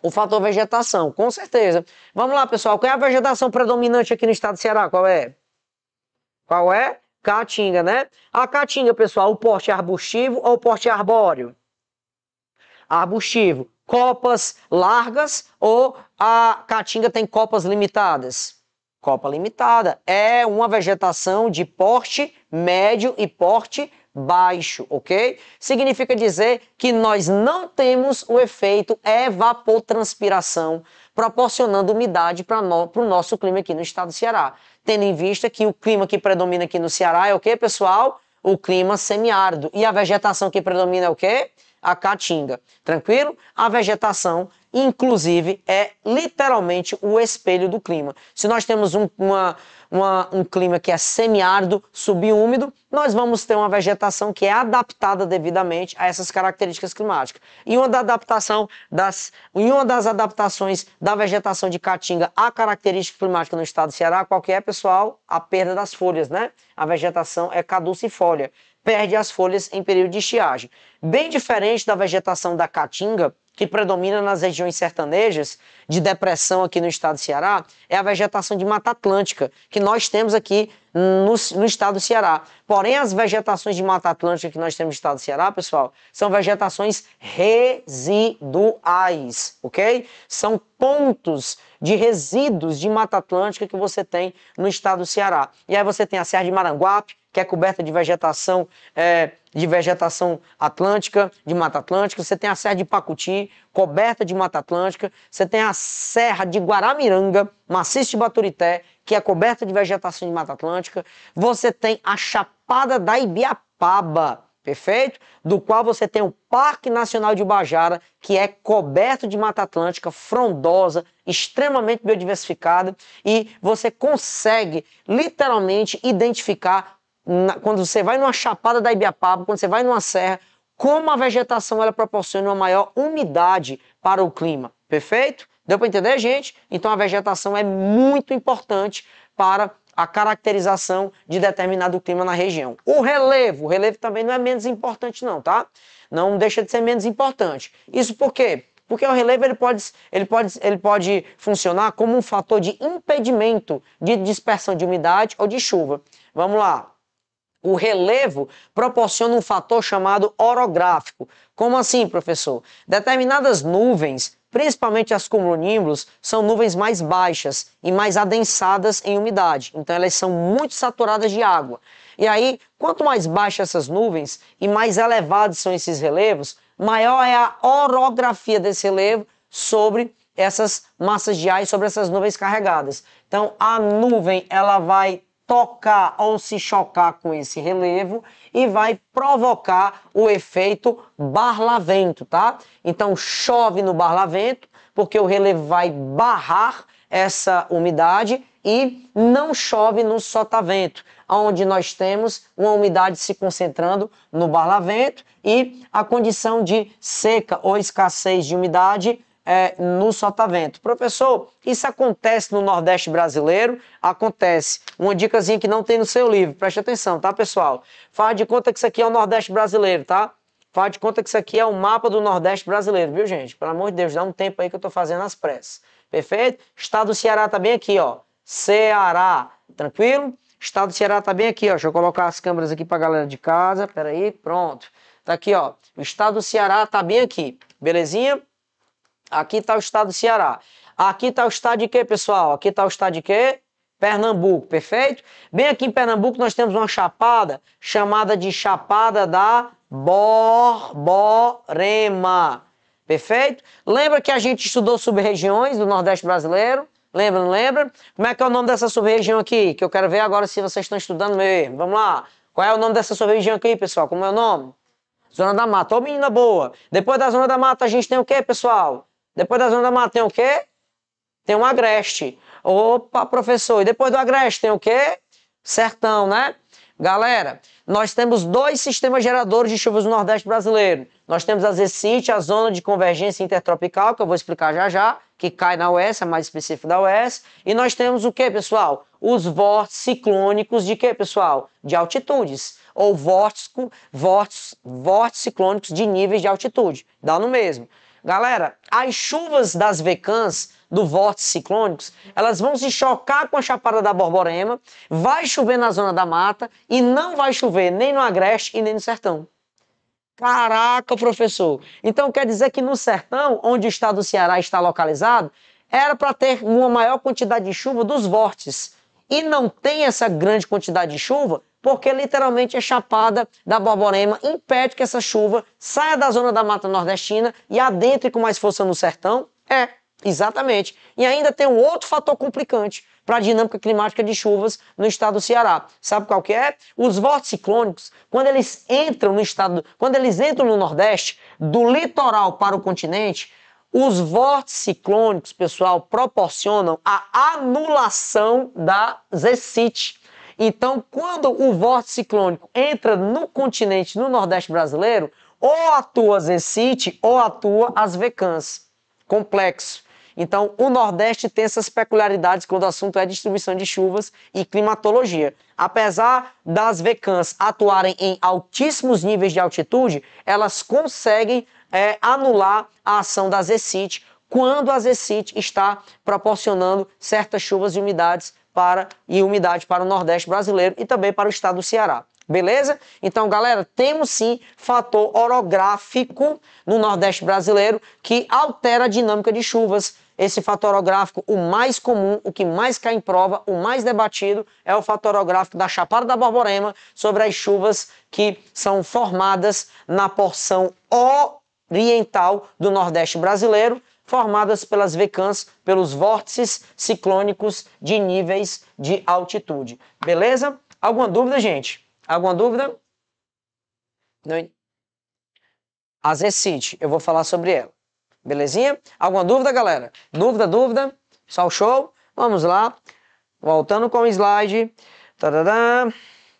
o fator vegetação, com certeza. Vamos lá, pessoal, qual é a vegetação predominante aqui no estado do Ceará? Qual é? Qual é? Caatinga, né? A caatinga, pessoal, o porte arbustivo ou o porte arbóreo? Arbustivo. Copas largas ou a caatinga tem copas limitadas? Copa limitada. É uma vegetação de porte médio e porte baixo, ok? Significa dizer que nós não temos o efeito evapotranspiração proporcionando umidade para no, o nosso clima aqui no estado do Ceará. Tendo em vista que o clima que predomina aqui no Ceará é o quê, pessoal? O clima semiárido. E a vegetação que predomina é o quê? A caatinga. Tranquilo? A vegetação inclusive, é literalmente o espelho do clima. Se nós temos um, uma, uma, um clima que é semiárido, subúmido, nós vamos ter uma vegetação que é adaptada devidamente a essas características climáticas. E uma, da adaptação das, e uma das adaptações da vegetação de caatinga à característica climática no estado do Ceará, qual que é, pessoal? A perda das folhas, né? A vegetação é caducifólia perde as folhas em período de estiagem. Bem diferente da vegetação da caatinga, que predomina nas regiões sertanejas de depressão aqui no estado do Ceará é a vegetação de Mata Atlântica, que nós temos aqui no, no, estado do Ceará. Porém, as vegetações de Mata Atlântica que nós temos no estado do Ceará, pessoal, são vegetações residuais, ok? São pontos de resíduos de Mata Atlântica que você tem no estado do Ceará. E aí você tem a Serra de Maranguape, que é coberta de vegetação, é, de vegetação atlântica, de Mata Atlântica, você tem a Serra de Pacuti, coberta de Mata Atlântica, você tem a Serra de Guaramiranga, maciço de Baturité, que é coberta de vegetação de Mata Atlântica, você tem a Chapada da Ibiapaba, perfeito? Do qual você tem o Parque Nacional de Bajara, que é coberto de Mata Atlântica, frondosa, extremamente biodiversificada, e você consegue literalmente identificar na, quando você vai numa chapada da Ibiapaba, quando você vai numa serra, como a vegetação ela proporciona uma maior umidade para o clima. Perfeito? Deu para entender, gente? Então a vegetação é muito importante para a caracterização de determinado clima na região. O relevo, o relevo também não é menos importante não, tá? Não deixa de ser menos importante. Isso por quê? Porque o relevo ele pode, ele pode, ele pode funcionar como um fator de impedimento de dispersão de umidade ou de chuva. Vamos lá. O relevo proporciona um fator chamado orográfico. Como assim, professor? Determinadas nuvens, principalmente as cumulonimbus, são nuvens mais baixas e mais adensadas em umidade. Então elas são muito saturadas de água. E aí, quanto mais baixas essas nuvens e mais elevados são esses relevos, maior é a orografia desse relevo sobre essas massas de ar e sobre essas nuvens carregadas. Então a nuvem ela vai tocar ou se chocar com esse relevo e vai provocar o efeito barlavento, tá? Então chove no barlavento, porque o relevo vai barrar essa umidade e não chove no sotavento, onde nós temos uma umidade se concentrando no barlavento e a condição de seca ou escassez de umidade é, no sotavento. Professor, isso acontece no Nordeste brasileiro? Acontece. Uma dicasinha que não tem no seu livro, preste atenção, tá, pessoal? Faz de conta que isso aqui é o Nordeste brasileiro, tá? Faz de conta que isso aqui é o mapa do Nordeste brasileiro, viu, gente? Pelo amor de Deus, dá um tempo aí que eu tô fazendo as pressas. Perfeito? Estado do Ceará tá bem aqui, ó. Ceará, tranquilo? Estado do Ceará tá bem aqui, ó. Deixa eu colocar as câmeras aqui pra galera de casa. pera aí pronto. Tá aqui, ó. O estado do Ceará tá bem aqui, belezinha? Aqui está o estado do Ceará. Aqui está o estado de quê, pessoal? Aqui está o estado de quê? Pernambuco, perfeito? Bem aqui em Pernambuco nós temos uma chapada chamada de Chapada da Borborema, perfeito? Lembra que a gente estudou sub-regiões do Nordeste brasileiro? Lembra, não lembra? Como é que é o nome dessa sub-região aqui? Que eu quero ver agora se vocês estão estudando mesmo. Vamos lá. Qual é o nome dessa sub-região aqui, pessoal? Como é o nome? Zona da Mata. Ô, menina boa. Depois da Zona da Mata, a gente tem o quê, pessoal? Depois da Zona da Mata tem o quê? Tem um agreste. Opa, professor, e depois do agreste tem o quê? Sertão, né? Galera, nós temos dois sistemas geradores de chuvas no Nordeste brasileiro. Nós temos a ZECIT, a Zona de Convergência Intertropical, que eu vou explicar já já, que cai na Oeste, é mais específico da Oeste. E nós temos o quê, pessoal? Os vórtices ciclônicos de quê, pessoal? De altitudes. Ou vórtices, vórtices, vórtices ciclônicos de níveis de altitude. Dá no mesmo. Galera, as chuvas das Vecãs do vórtice ciclônicos, elas vão se chocar com a Chapada da Borborema, vai chover na zona da mata e não vai chover nem no Agreste e nem no Sertão. Caraca, professor! Então quer dizer que no sertão, onde o estado do Ceará está localizado, era para ter uma maior quantidade de chuva dos vórtices. E não tem essa grande quantidade de chuva porque literalmente a chapada da Borborema impede que essa chuva saia da zona da Mata Nordestina e adentre com mais força no sertão? É, Exatamente. E ainda tem um outro fator complicante para a dinâmica climática de chuvas no estado do Ceará. Sabe qual que é? Os vórtices ciclônicos, quando eles entram no estado, quando eles entram no Nordeste, do litoral para o continente, os vórtices ciclônicos, pessoal, proporcionam a anulação da zecite. Então, quando o vórtice ciclônico entra no continente, no Nordeste brasileiro, ou atua Zecite ou atua as vecãs. Complexo. Então, o Nordeste tem essas peculiaridades quando o assunto é distribuição de chuvas e climatologia. Apesar das vecãs atuarem em altíssimos níveis de altitude, elas conseguem é, anular a ação da Zecite quando a Zecite está proporcionando certas chuvas e umidades para e umidade para o Nordeste brasileiro e também para o estado do Ceará. Beleza? Então, galera, temos sim fator orográfico no Nordeste brasileiro que altera a dinâmica de chuvas. Esse fator orográfico, o mais comum, o que mais cai em prova, o mais debatido, é o fator orográfico da Chapada da Borborema sobre as chuvas que são formadas na porção oriental do Nordeste brasileiro, formadas pelas VCANs, pelos vórtices ciclônicos de níveis de altitude. Beleza? Alguma dúvida, gente? Alguma dúvida? Não... A eu vou falar sobre ela. Belezinha? Alguma dúvida, galera? Dúvida, dúvida? Só o show? Vamos lá. Voltando com o slide. Tadadã.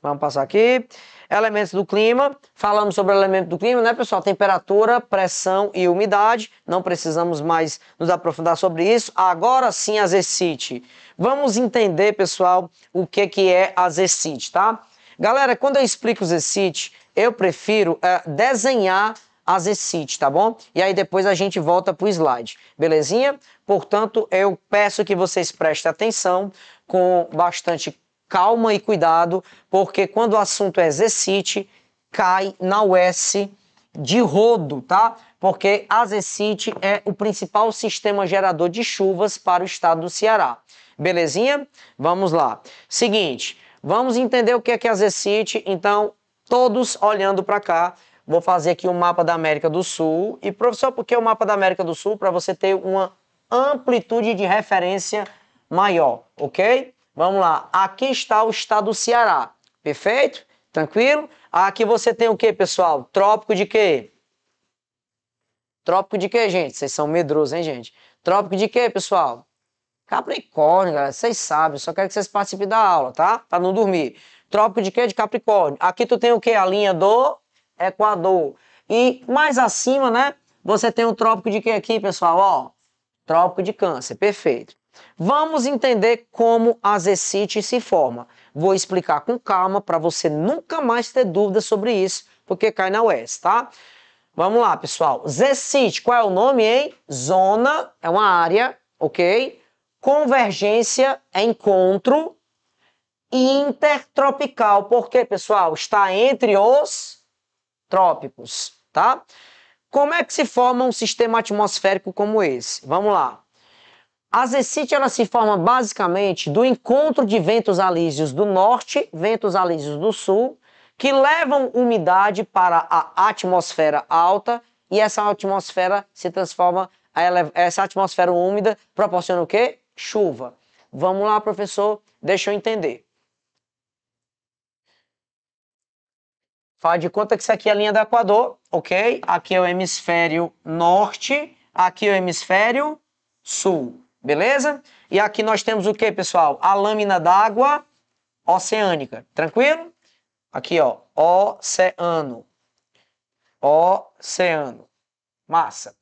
Vamos passar aqui. Elementos do clima, falamos sobre o elemento do clima, né, pessoal? Temperatura, pressão e umidade. Não precisamos mais nos aprofundar sobre isso. Agora sim, a Zecite. Vamos entender, pessoal, o que, é que é a Zecite, tá? Galera, quando eu explico o Zecite, eu prefiro é, desenhar a Zecite, tá bom? E aí depois a gente volta pro slide, belezinha? Portanto, eu peço que vocês prestem atenção com bastante calma e cuidado, porque quando o assunto é Zecite, cai na US de rodo, tá? Porque a Zecite é o principal sistema gerador de chuvas para o estado do Ceará. Belezinha? Vamos lá. Seguinte, vamos entender o que é que é a Zecite. Então, todos olhando para cá, vou fazer aqui o um mapa da América do Sul. E, professor, por que o mapa da América do Sul? Para você ter uma amplitude de referência maior, ok? Vamos lá. Aqui está o estado do Ceará. Perfeito? Tranquilo? Aqui você tem o que, pessoal? Trópico de quê? Trópico de quê, gente? Vocês são medrosos, hein, gente? Trópico de quê, pessoal? Capricórnio, galera. Vocês sabem. Só quero que vocês participem da aula, tá? Pra não dormir. Trópico de quê? De Capricórnio. Aqui tu tem o quê? A linha do Equador. E mais acima, né? Você tem o trópico de quê aqui, pessoal? Ó, trópico de Câncer. Perfeito. Vamos entender como a zecite se forma. Vou explicar com calma para você nunca mais ter dúvidas sobre isso, porque cai na UES, tá? Vamos lá, pessoal. Zecite, qual é o nome, hein? Zona é uma área, ok? Convergência é encontro intertropical. Por quê, pessoal? Está entre os trópicos, tá? Como é que se forma um sistema atmosférico como esse? Vamos lá. A zecite ela se forma basicamente do encontro de ventos alísios do norte, ventos alísios do sul, que levam umidade para a atmosfera alta e essa atmosfera se transforma, é, essa atmosfera úmida proporciona o quê? Chuva. Vamos lá, professor, deixa eu entender. Faz de conta que isso aqui é a linha do Equador, ok? Aqui é o hemisfério norte, aqui é o hemisfério sul. Beleza? E aqui nós temos o que, pessoal? A lâmina d'água oceânica. Tranquilo? Aqui, ó. Oceano. Oceano. Massa.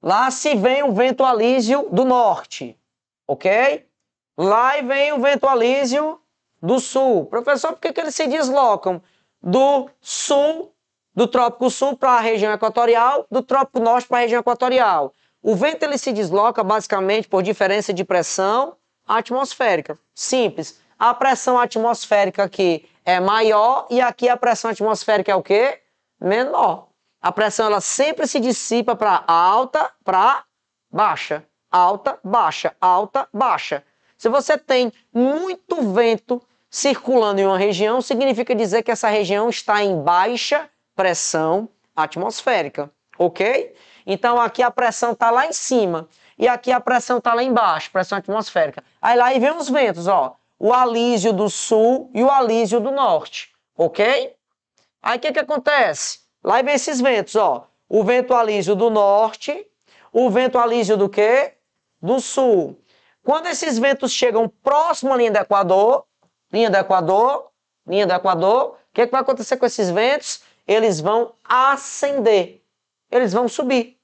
Lá se vem o vento alísio do norte, ok? Lá vem o vento alísio do sul. Professor, por que, que eles se deslocam do sul, do Trópico Sul para a região equatorial, do Trópico Norte para a região equatorial? O vento ele se desloca basicamente por diferença de pressão atmosférica. Simples. A pressão atmosférica aqui é maior e aqui a pressão atmosférica é o quê? Menor. A pressão ela sempre se dissipa para alta, para baixa, alta, baixa, alta, baixa. Se você tem muito vento circulando em uma região, significa dizer que essa região está em baixa pressão atmosférica, ok? Então aqui a pressão está lá em cima e aqui a pressão está lá embaixo, pressão atmosférica. Aí lá e vem os ventos, ó, o alísio do sul e o alísio do norte, ok? Aí o que, que acontece? Lá vem esses ventos, ó, o vento alísio do norte, o vento alísio do quê? Do sul. Quando esses ventos chegam próximo à linha do Equador, linha do Equador, linha do Equador, o que, que vai acontecer com esses ventos? Eles vão ascender eles vão subir.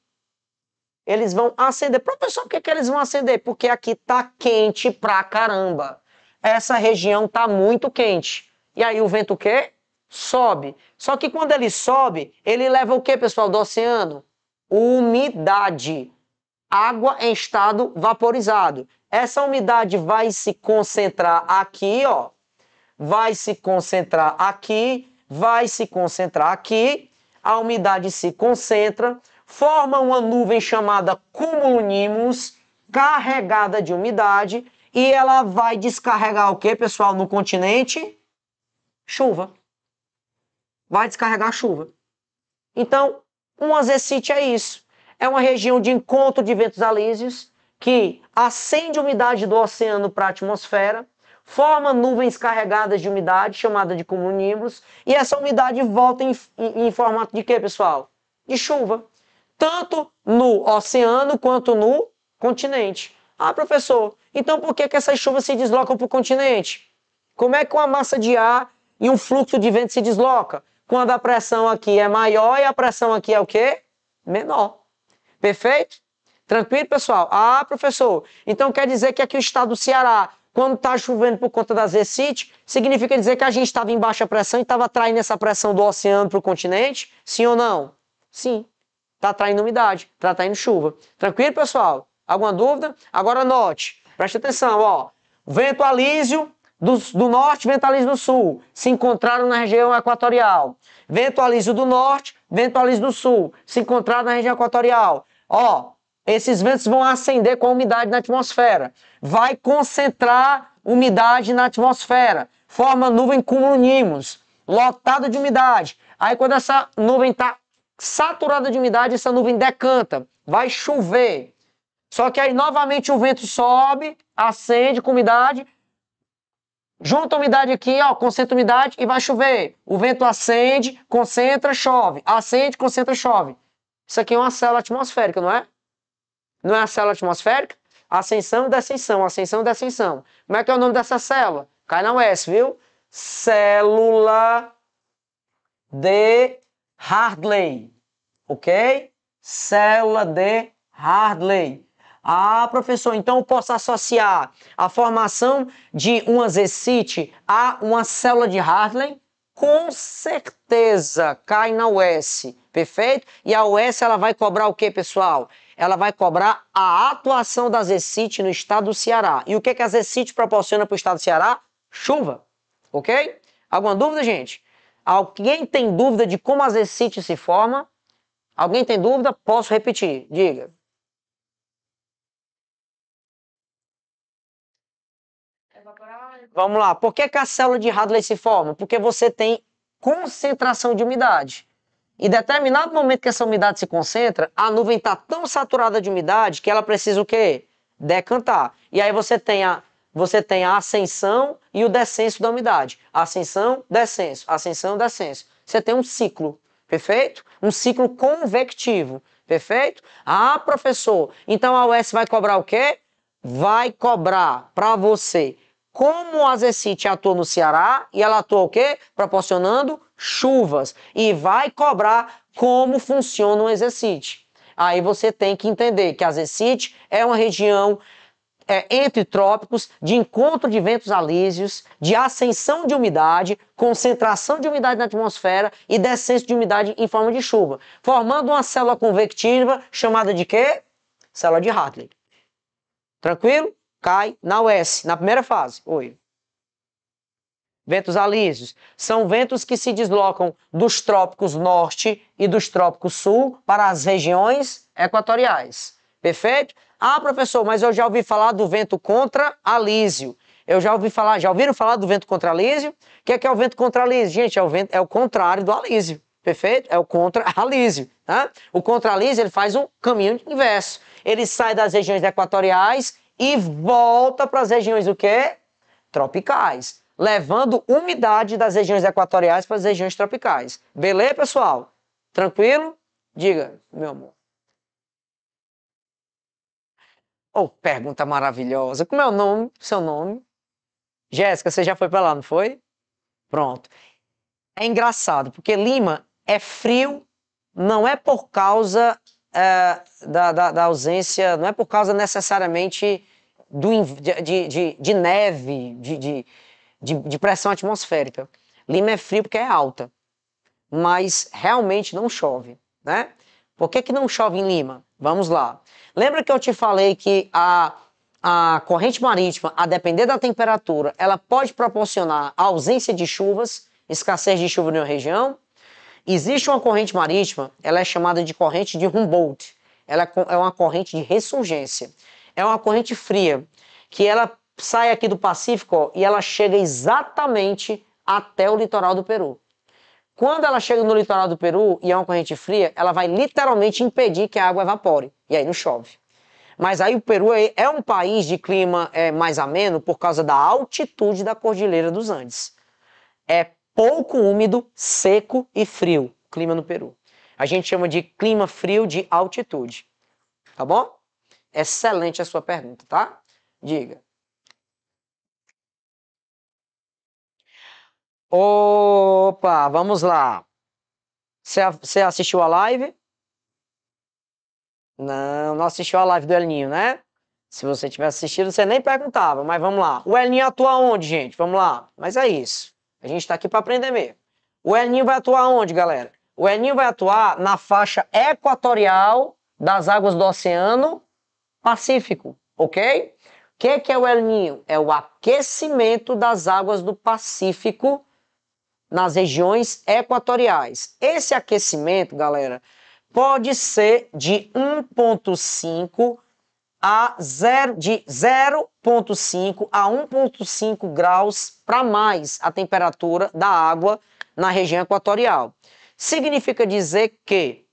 Eles vão acender. Professor, por que, é que eles vão acender? Porque aqui tá quente pra caramba. Essa região tá muito quente. E aí o vento o quê? Sobe. Só que quando ele sobe, ele leva o quê, pessoal, do oceano? Umidade. Água em estado vaporizado. Essa umidade vai se concentrar aqui, ó. Vai se concentrar aqui, vai se concentrar aqui a umidade se concentra, forma uma nuvem chamada cumulonimbus, carregada de umidade, e ela vai descarregar o que, pessoal, no continente? Chuva. Vai descarregar chuva. Então, um azecite é isso. É uma região de encontro de ventos alísios que acende umidade do oceano para a atmosfera, forma nuvens carregadas de umidade, chamada de cumulonimbus, e essa umidade volta em, em, em formato de quê, pessoal? De chuva, tanto no oceano quanto no continente. Ah, professor, então por que, que essas chuvas se deslocam para o continente? Como é que uma massa de ar e um fluxo de vento se desloca? Quando a pressão aqui é maior e a pressão aqui é o quê? Menor. Perfeito? Tranquilo, pessoal? Ah, professor, então quer dizer que aqui o estado do Ceará quando está chovendo por conta das recite, significa dizer que a gente estava em baixa pressão e estava atraindo essa pressão do oceano para o continente? Sim ou não? Sim. Está atraindo umidade, está atraindo chuva. Tranquilo, pessoal? Alguma dúvida? Agora note, preste atenção, ó. Vento alísio do, do norte, vento alísio do sul, se encontraram na região equatorial. Vento alísio do norte, vento alísio do sul, se encontraram na região equatorial. Ó, esses ventos vão acender com a umidade na atmosfera. Vai concentrar umidade na atmosfera. Forma nuvem cumulonimbus, lotada de umidade. Aí quando essa nuvem está saturada de umidade, essa nuvem decanta. Vai chover. Só que aí novamente o vento sobe, acende com umidade, Junta a umidade aqui, ó, concentra a umidade e vai chover. O vento acende, concentra, chove. Acende, concentra, chove. Isso aqui é uma célula atmosférica, não é? Não é a célula atmosférica? Ascensão, descensão, ascensão, descensão. Como é que é o nome dessa célula? Cai na UES, viu? Célula de Hardley, Ok? Célula de Hardley. Ah, professor, então eu posso associar a formação de uma zecite a uma célula de Hardley? Com certeza, cai na US, perfeito? E a US ela vai cobrar o quê, pessoal? ela vai cobrar a atuação da Zecite no estado do Ceará. E o que, que a Zecite proporciona para o estado do Ceará? Chuva, ok? Alguma dúvida, gente? Alguém tem dúvida de como a Zecite se forma? Alguém tem dúvida? Posso repetir, diga. Vamos lá. Por que, que a célula de Hadley se forma? Porque você tem concentração de umidade. Em determinado momento que essa umidade se concentra, a nuvem está tão saturada de umidade que ela precisa o quê? Decantar. E aí você tem a, você tem a ascensão e o descenso da umidade. Ascensão, descenso, ascensão, descenso. Você tem um ciclo, perfeito? Um ciclo convectivo, perfeito? Ah, professor, então a UES vai cobrar o quê? Vai cobrar para você como o azecite atua no Ceará e ela atua o quê? Proporcionando chuvas e vai cobrar como funciona o Exercite. Aí você tem que entender que a Exercite é uma região é, entre trópicos, de encontro de ventos alísios, de ascensão de umidade, concentração de umidade na atmosfera e descenso de umidade em forma de chuva, formando uma célula convectiva chamada de quê? Célula de Hartley. Tranquilo? Cai na US, na primeira fase. Oi ventos alísios. São ventos que se deslocam dos trópicos norte e dos trópicos sul para as regiões equatoriais. Perfeito? Ah, professor, mas eu já ouvi falar do vento contra alísio. Eu já ouvi falar, já ouviram falar do vento contra alísio? O que é, que é o vento contra alísio? Gente, é o, vento, é o contrário do alísio. Perfeito? É o contra-alísio. Tá? O contra-alísio ele faz um caminho inverso. Ele sai das regiões equatoriais e volta para as regiões o quê? Tropicais levando umidade das regiões equatoriais para as regiões tropicais. Beleza, pessoal? Tranquilo? Diga, meu amor. Oh, pergunta maravilhosa. Como é o nome? Seu nome? Jéssica, você já foi para lá, não foi? Pronto. É engraçado, porque Lima é frio, não é por causa é, da, da, da, ausência, não é por causa necessariamente do, de, de, de neve, de, de de, de pressão atmosférica. Lima é frio porque é alta, mas realmente não chove, né? Por que, que não chove em Lima? Vamos lá. Lembra que eu te falei que a, a corrente marítima, a depender da temperatura, ela pode proporcionar ausência de chuvas, escassez de chuva na região? Existe uma corrente marítima, ela é chamada de corrente de Humboldt. Ela é, é uma corrente de ressurgência. É uma corrente fria, que ela sai aqui do Pacífico ó, e ela chega exatamente até o litoral do Peru. Quando ela chega no litoral do Peru e é uma corrente fria, ela vai literalmente impedir que a água evapore. E aí não chove. Mas aí o Peru é, é um país de clima é, mais ameno por causa da altitude da Cordilheira dos Andes. É pouco úmido, seco e frio o clima no Peru. A gente chama de clima frio de altitude. Tá bom? Excelente a sua pergunta, tá? Diga. Opa, vamos lá. Você assistiu a live? Não, não assistiu a live do Elinho, né? Se você tivesse assistido, você nem perguntava, mas vamos lá. O Elinho atua onde, gente? Vamos lá. Mas é isso. A gente está aqui para aprender mesmo. O Elinho vai atuar onde, galera? O Elinho vai atuar na faixa equatorial das águas do Oceano Pacífico, ok? O que, que é o El Ninho? É o aquecimento das águas do Pacífico nas regiões equatoriais. Esse aquecimento, galera, pode ser de 1.5 a 0 de 0.5 a 1.5 graus para mais a temperatura da água na região equatorial. Significa dizer que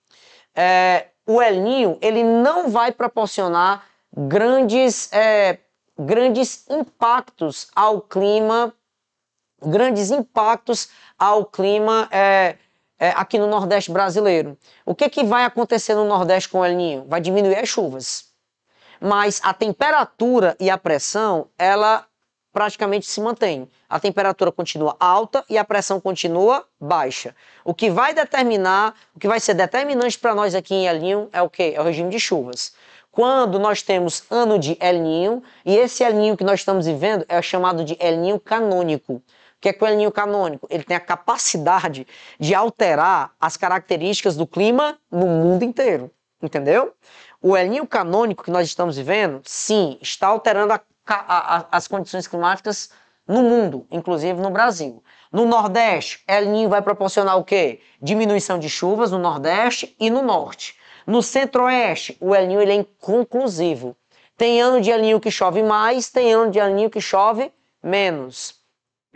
é, o El Ninho ele não vai proporcionar grandes, é, grandes impactos ao clima grandes impactos ao clima é, é, aqui no Nordeste brasileiro. O que, é que vai acontecer no Nordeste com o El Ninho? Vai diminuir as chuvas. Mas a temperatura e a pressão, ela praticamente se mantém. A temperatura continua alta e a pressão continua baixa. O que vai determinar, o que vai ser determinante para nós aqui em El Ninho é o quê? É o regime de chuvas. Quando nós temos ano de El Ninho, e esse El Ninho que nós estamos vivendo é chamado de El Ninho canônico. O que é que o El canônico? Ele tem a capacidade de alterar as características do clima no mundo inteiro, entendeu? O El canônico que nós estamos vivendo, sim, está alterando a, a, a, as condições climáticas no mundo, inclusive no Brasil. No Nordeste, El vai proporcionar o quê? Diminuição de chuvas no Nordeste e no Norte. No Centro-Oeste, o El ele é inconclusivo. Tem ano de El que chove mais, tem ano de El que chove menos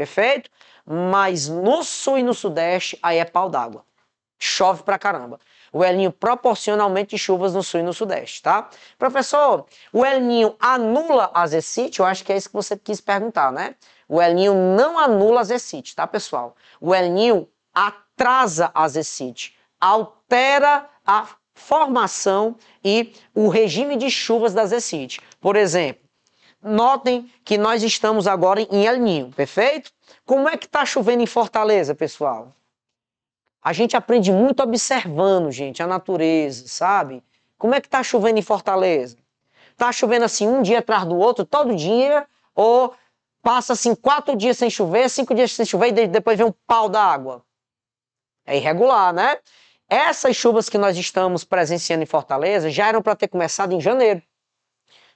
perfeito? Mas no sul e no sudeste, aí é pau d'água. Chove pra caramba. O elinho proporcionalmente de chuvas no sul e no sudeste, tá? Professor, o elinho anula a Zecite? Eu acho que é isso que você quis perguntar, né? O elinho não anula a Zecite, tá, pessoal? O elinho atrasa a Zecite, altera a formação e o regime de chuvas da Zecite. Por exemplo, Notem que nós estamos agora em El Ninho, perfeito? Como é que está chovendo em Fortaleza, pessoal? A gente aprende muito observando, gente, a natureza, sabe? Como é que está chovendo em Fortaleza? Está chovendo assim um dia atrás do outro, todo dia, ou passa assim quatro dias sem chover, cinco dias sem chover e depois vem um pau d'água? É irregular, né? Essas chuvas que nós estamos presenciando em Fortaleza já eram para ter começado em janeiro.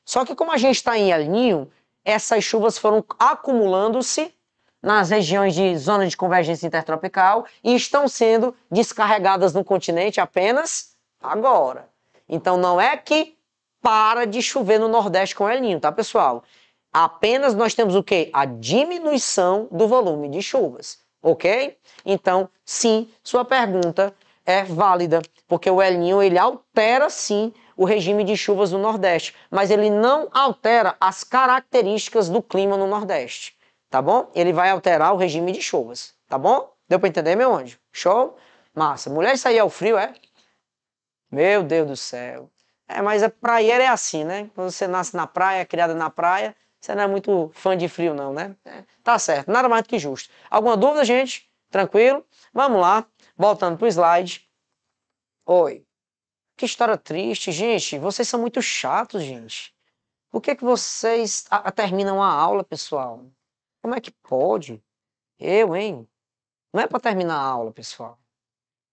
Só que como a gente está em El Ninho, essas chuvas foram acumulando-se nas regiões de zona de convergência intertropical e estão sendo descarregadas no continente apenas agora. Então não é que para de chover no Nordeste com El Ninho, tá, pessoal? Apenas nós temos o quê? A diminuição do volume de chuvas, ok? Então, sim, sua pergunta é válida, porque o El Ninho ele altera sim o regime de chuvas no Nordeste, mas ele não altera as características do clima no Nordeste, tá bom? Ele vai alterar o regime de chuvas, tá bom? Deu para entender, meu anjo? Show? Massa. Mulher, isso aí é o frio, é? Meu Deus do céu. É, mas a praia é assim, né? Quando você nasce na praia, é criada na praia, você não é muito fã de frio, não, né? É, tá certo, nada mais do que justo. Alguma dúvida, gente? Tranquilo? Vamos lá, voltando pro slide. Oi. Que história triste, gente. Vocês são muito chatos, gente. Por que, que vocês a, a terminam a aula, pessoal? Como é que pode? Eu, hein? Não é para terminar a aula, pessoal.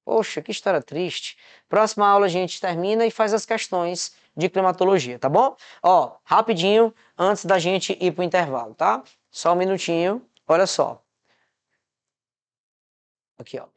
Poxa, que história triste. Próxima aula a gente termina e faz as questões de climatologia, tá bom? Ó, rapidinho, antes da gente ir pro intervalo, tá? Só um minutinho, olha só. Aqui, ó.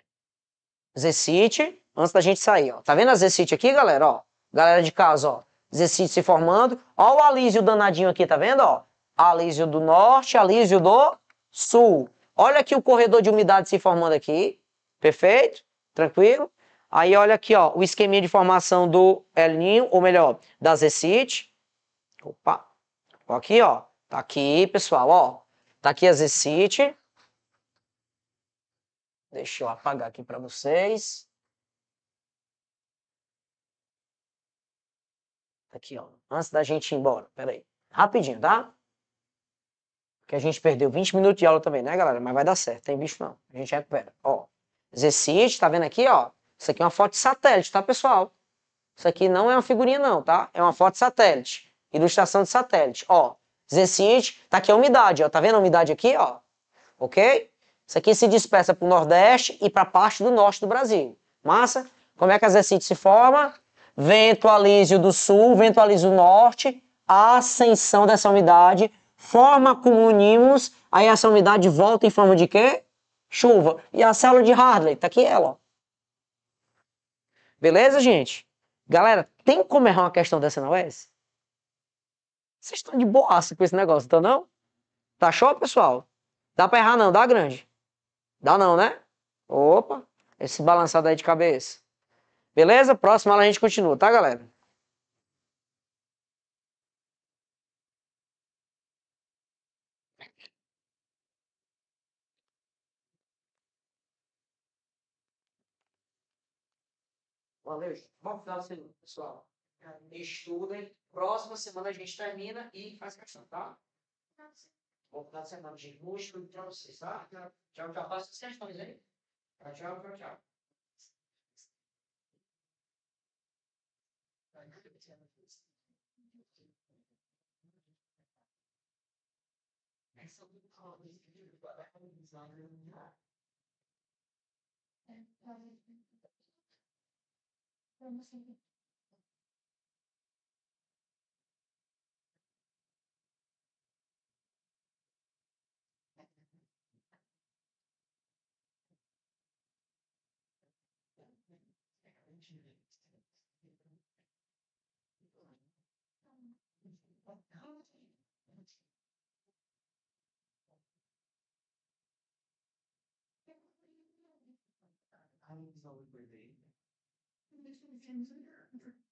Exercite antes da gente sair, ó. Tá vendo a Zecite aqui, galera, ó? Galera de casa, ó. Zecite se formando. Ó o Alísio danadinho aqui, tá vendo, ó? Alísio do norte, Alísio do sul. Olha aqui o corredor de umidade se formando aqui. Perfeito? Tranquilo? Aí olha aqui, ó, o esqueminha de formação do Elinho, ou melhor, da Zecite. Opa. Aqui, ó. Tá aqui, pessoal, ó. Tá aqui a Zecite. Deixa eu apagar aqui para vocês. Aqui, ó. Antes da gente ir embora. Pera aí. Rapidinho, tá? Porque a gente perdeu 20 minutos de aula também, né, galera? Mas vai dar certo. Tem bicho não. A gente recupera. Ó. Exercite, tá vendo aqui, ó? Isso aqui é uma foto de satélite, tá, pessoal? Isso aqui não é uma figurinha, não, tá? É uma foto de satélite. Ilustração de satélite. Ó. Exercite. Tá aqui a umidade, ó. Tá vendo a umidade aqui, ó? Ok? Isso aqui se dispersa para o Nordeste e para parte do Norte do Brasil. Massa? Como é que a exercite se forma? vento alísio do sul, vento alísio do norte, a ascensão dessa umidade forma unimos, aí essa umidade volta em forma de quê? Chuva. E a célula de Hartley, tá aqui ela, ó. Beleza, gente? Galera, tem como errar uma questão dessa na é UES? Vocês estão de boaça com esse negócio, então não? Tá show, pessoal? Dá pra errar não, dá grande. Dá não, né? Opa, esse balançado aí de cabeça. Beleza? Próxima aula a gente continua, tá, galera? Valeu, bom final de semana, pessoal. Estudem. Próxima semana a gente termina e faz questão, tá? Bom final de semana, gente. Muito obrigado pra vocês, tá? Tchau, tchau. Faça as questões aí. Tchau, tchau, tchau. Thank you. having his own And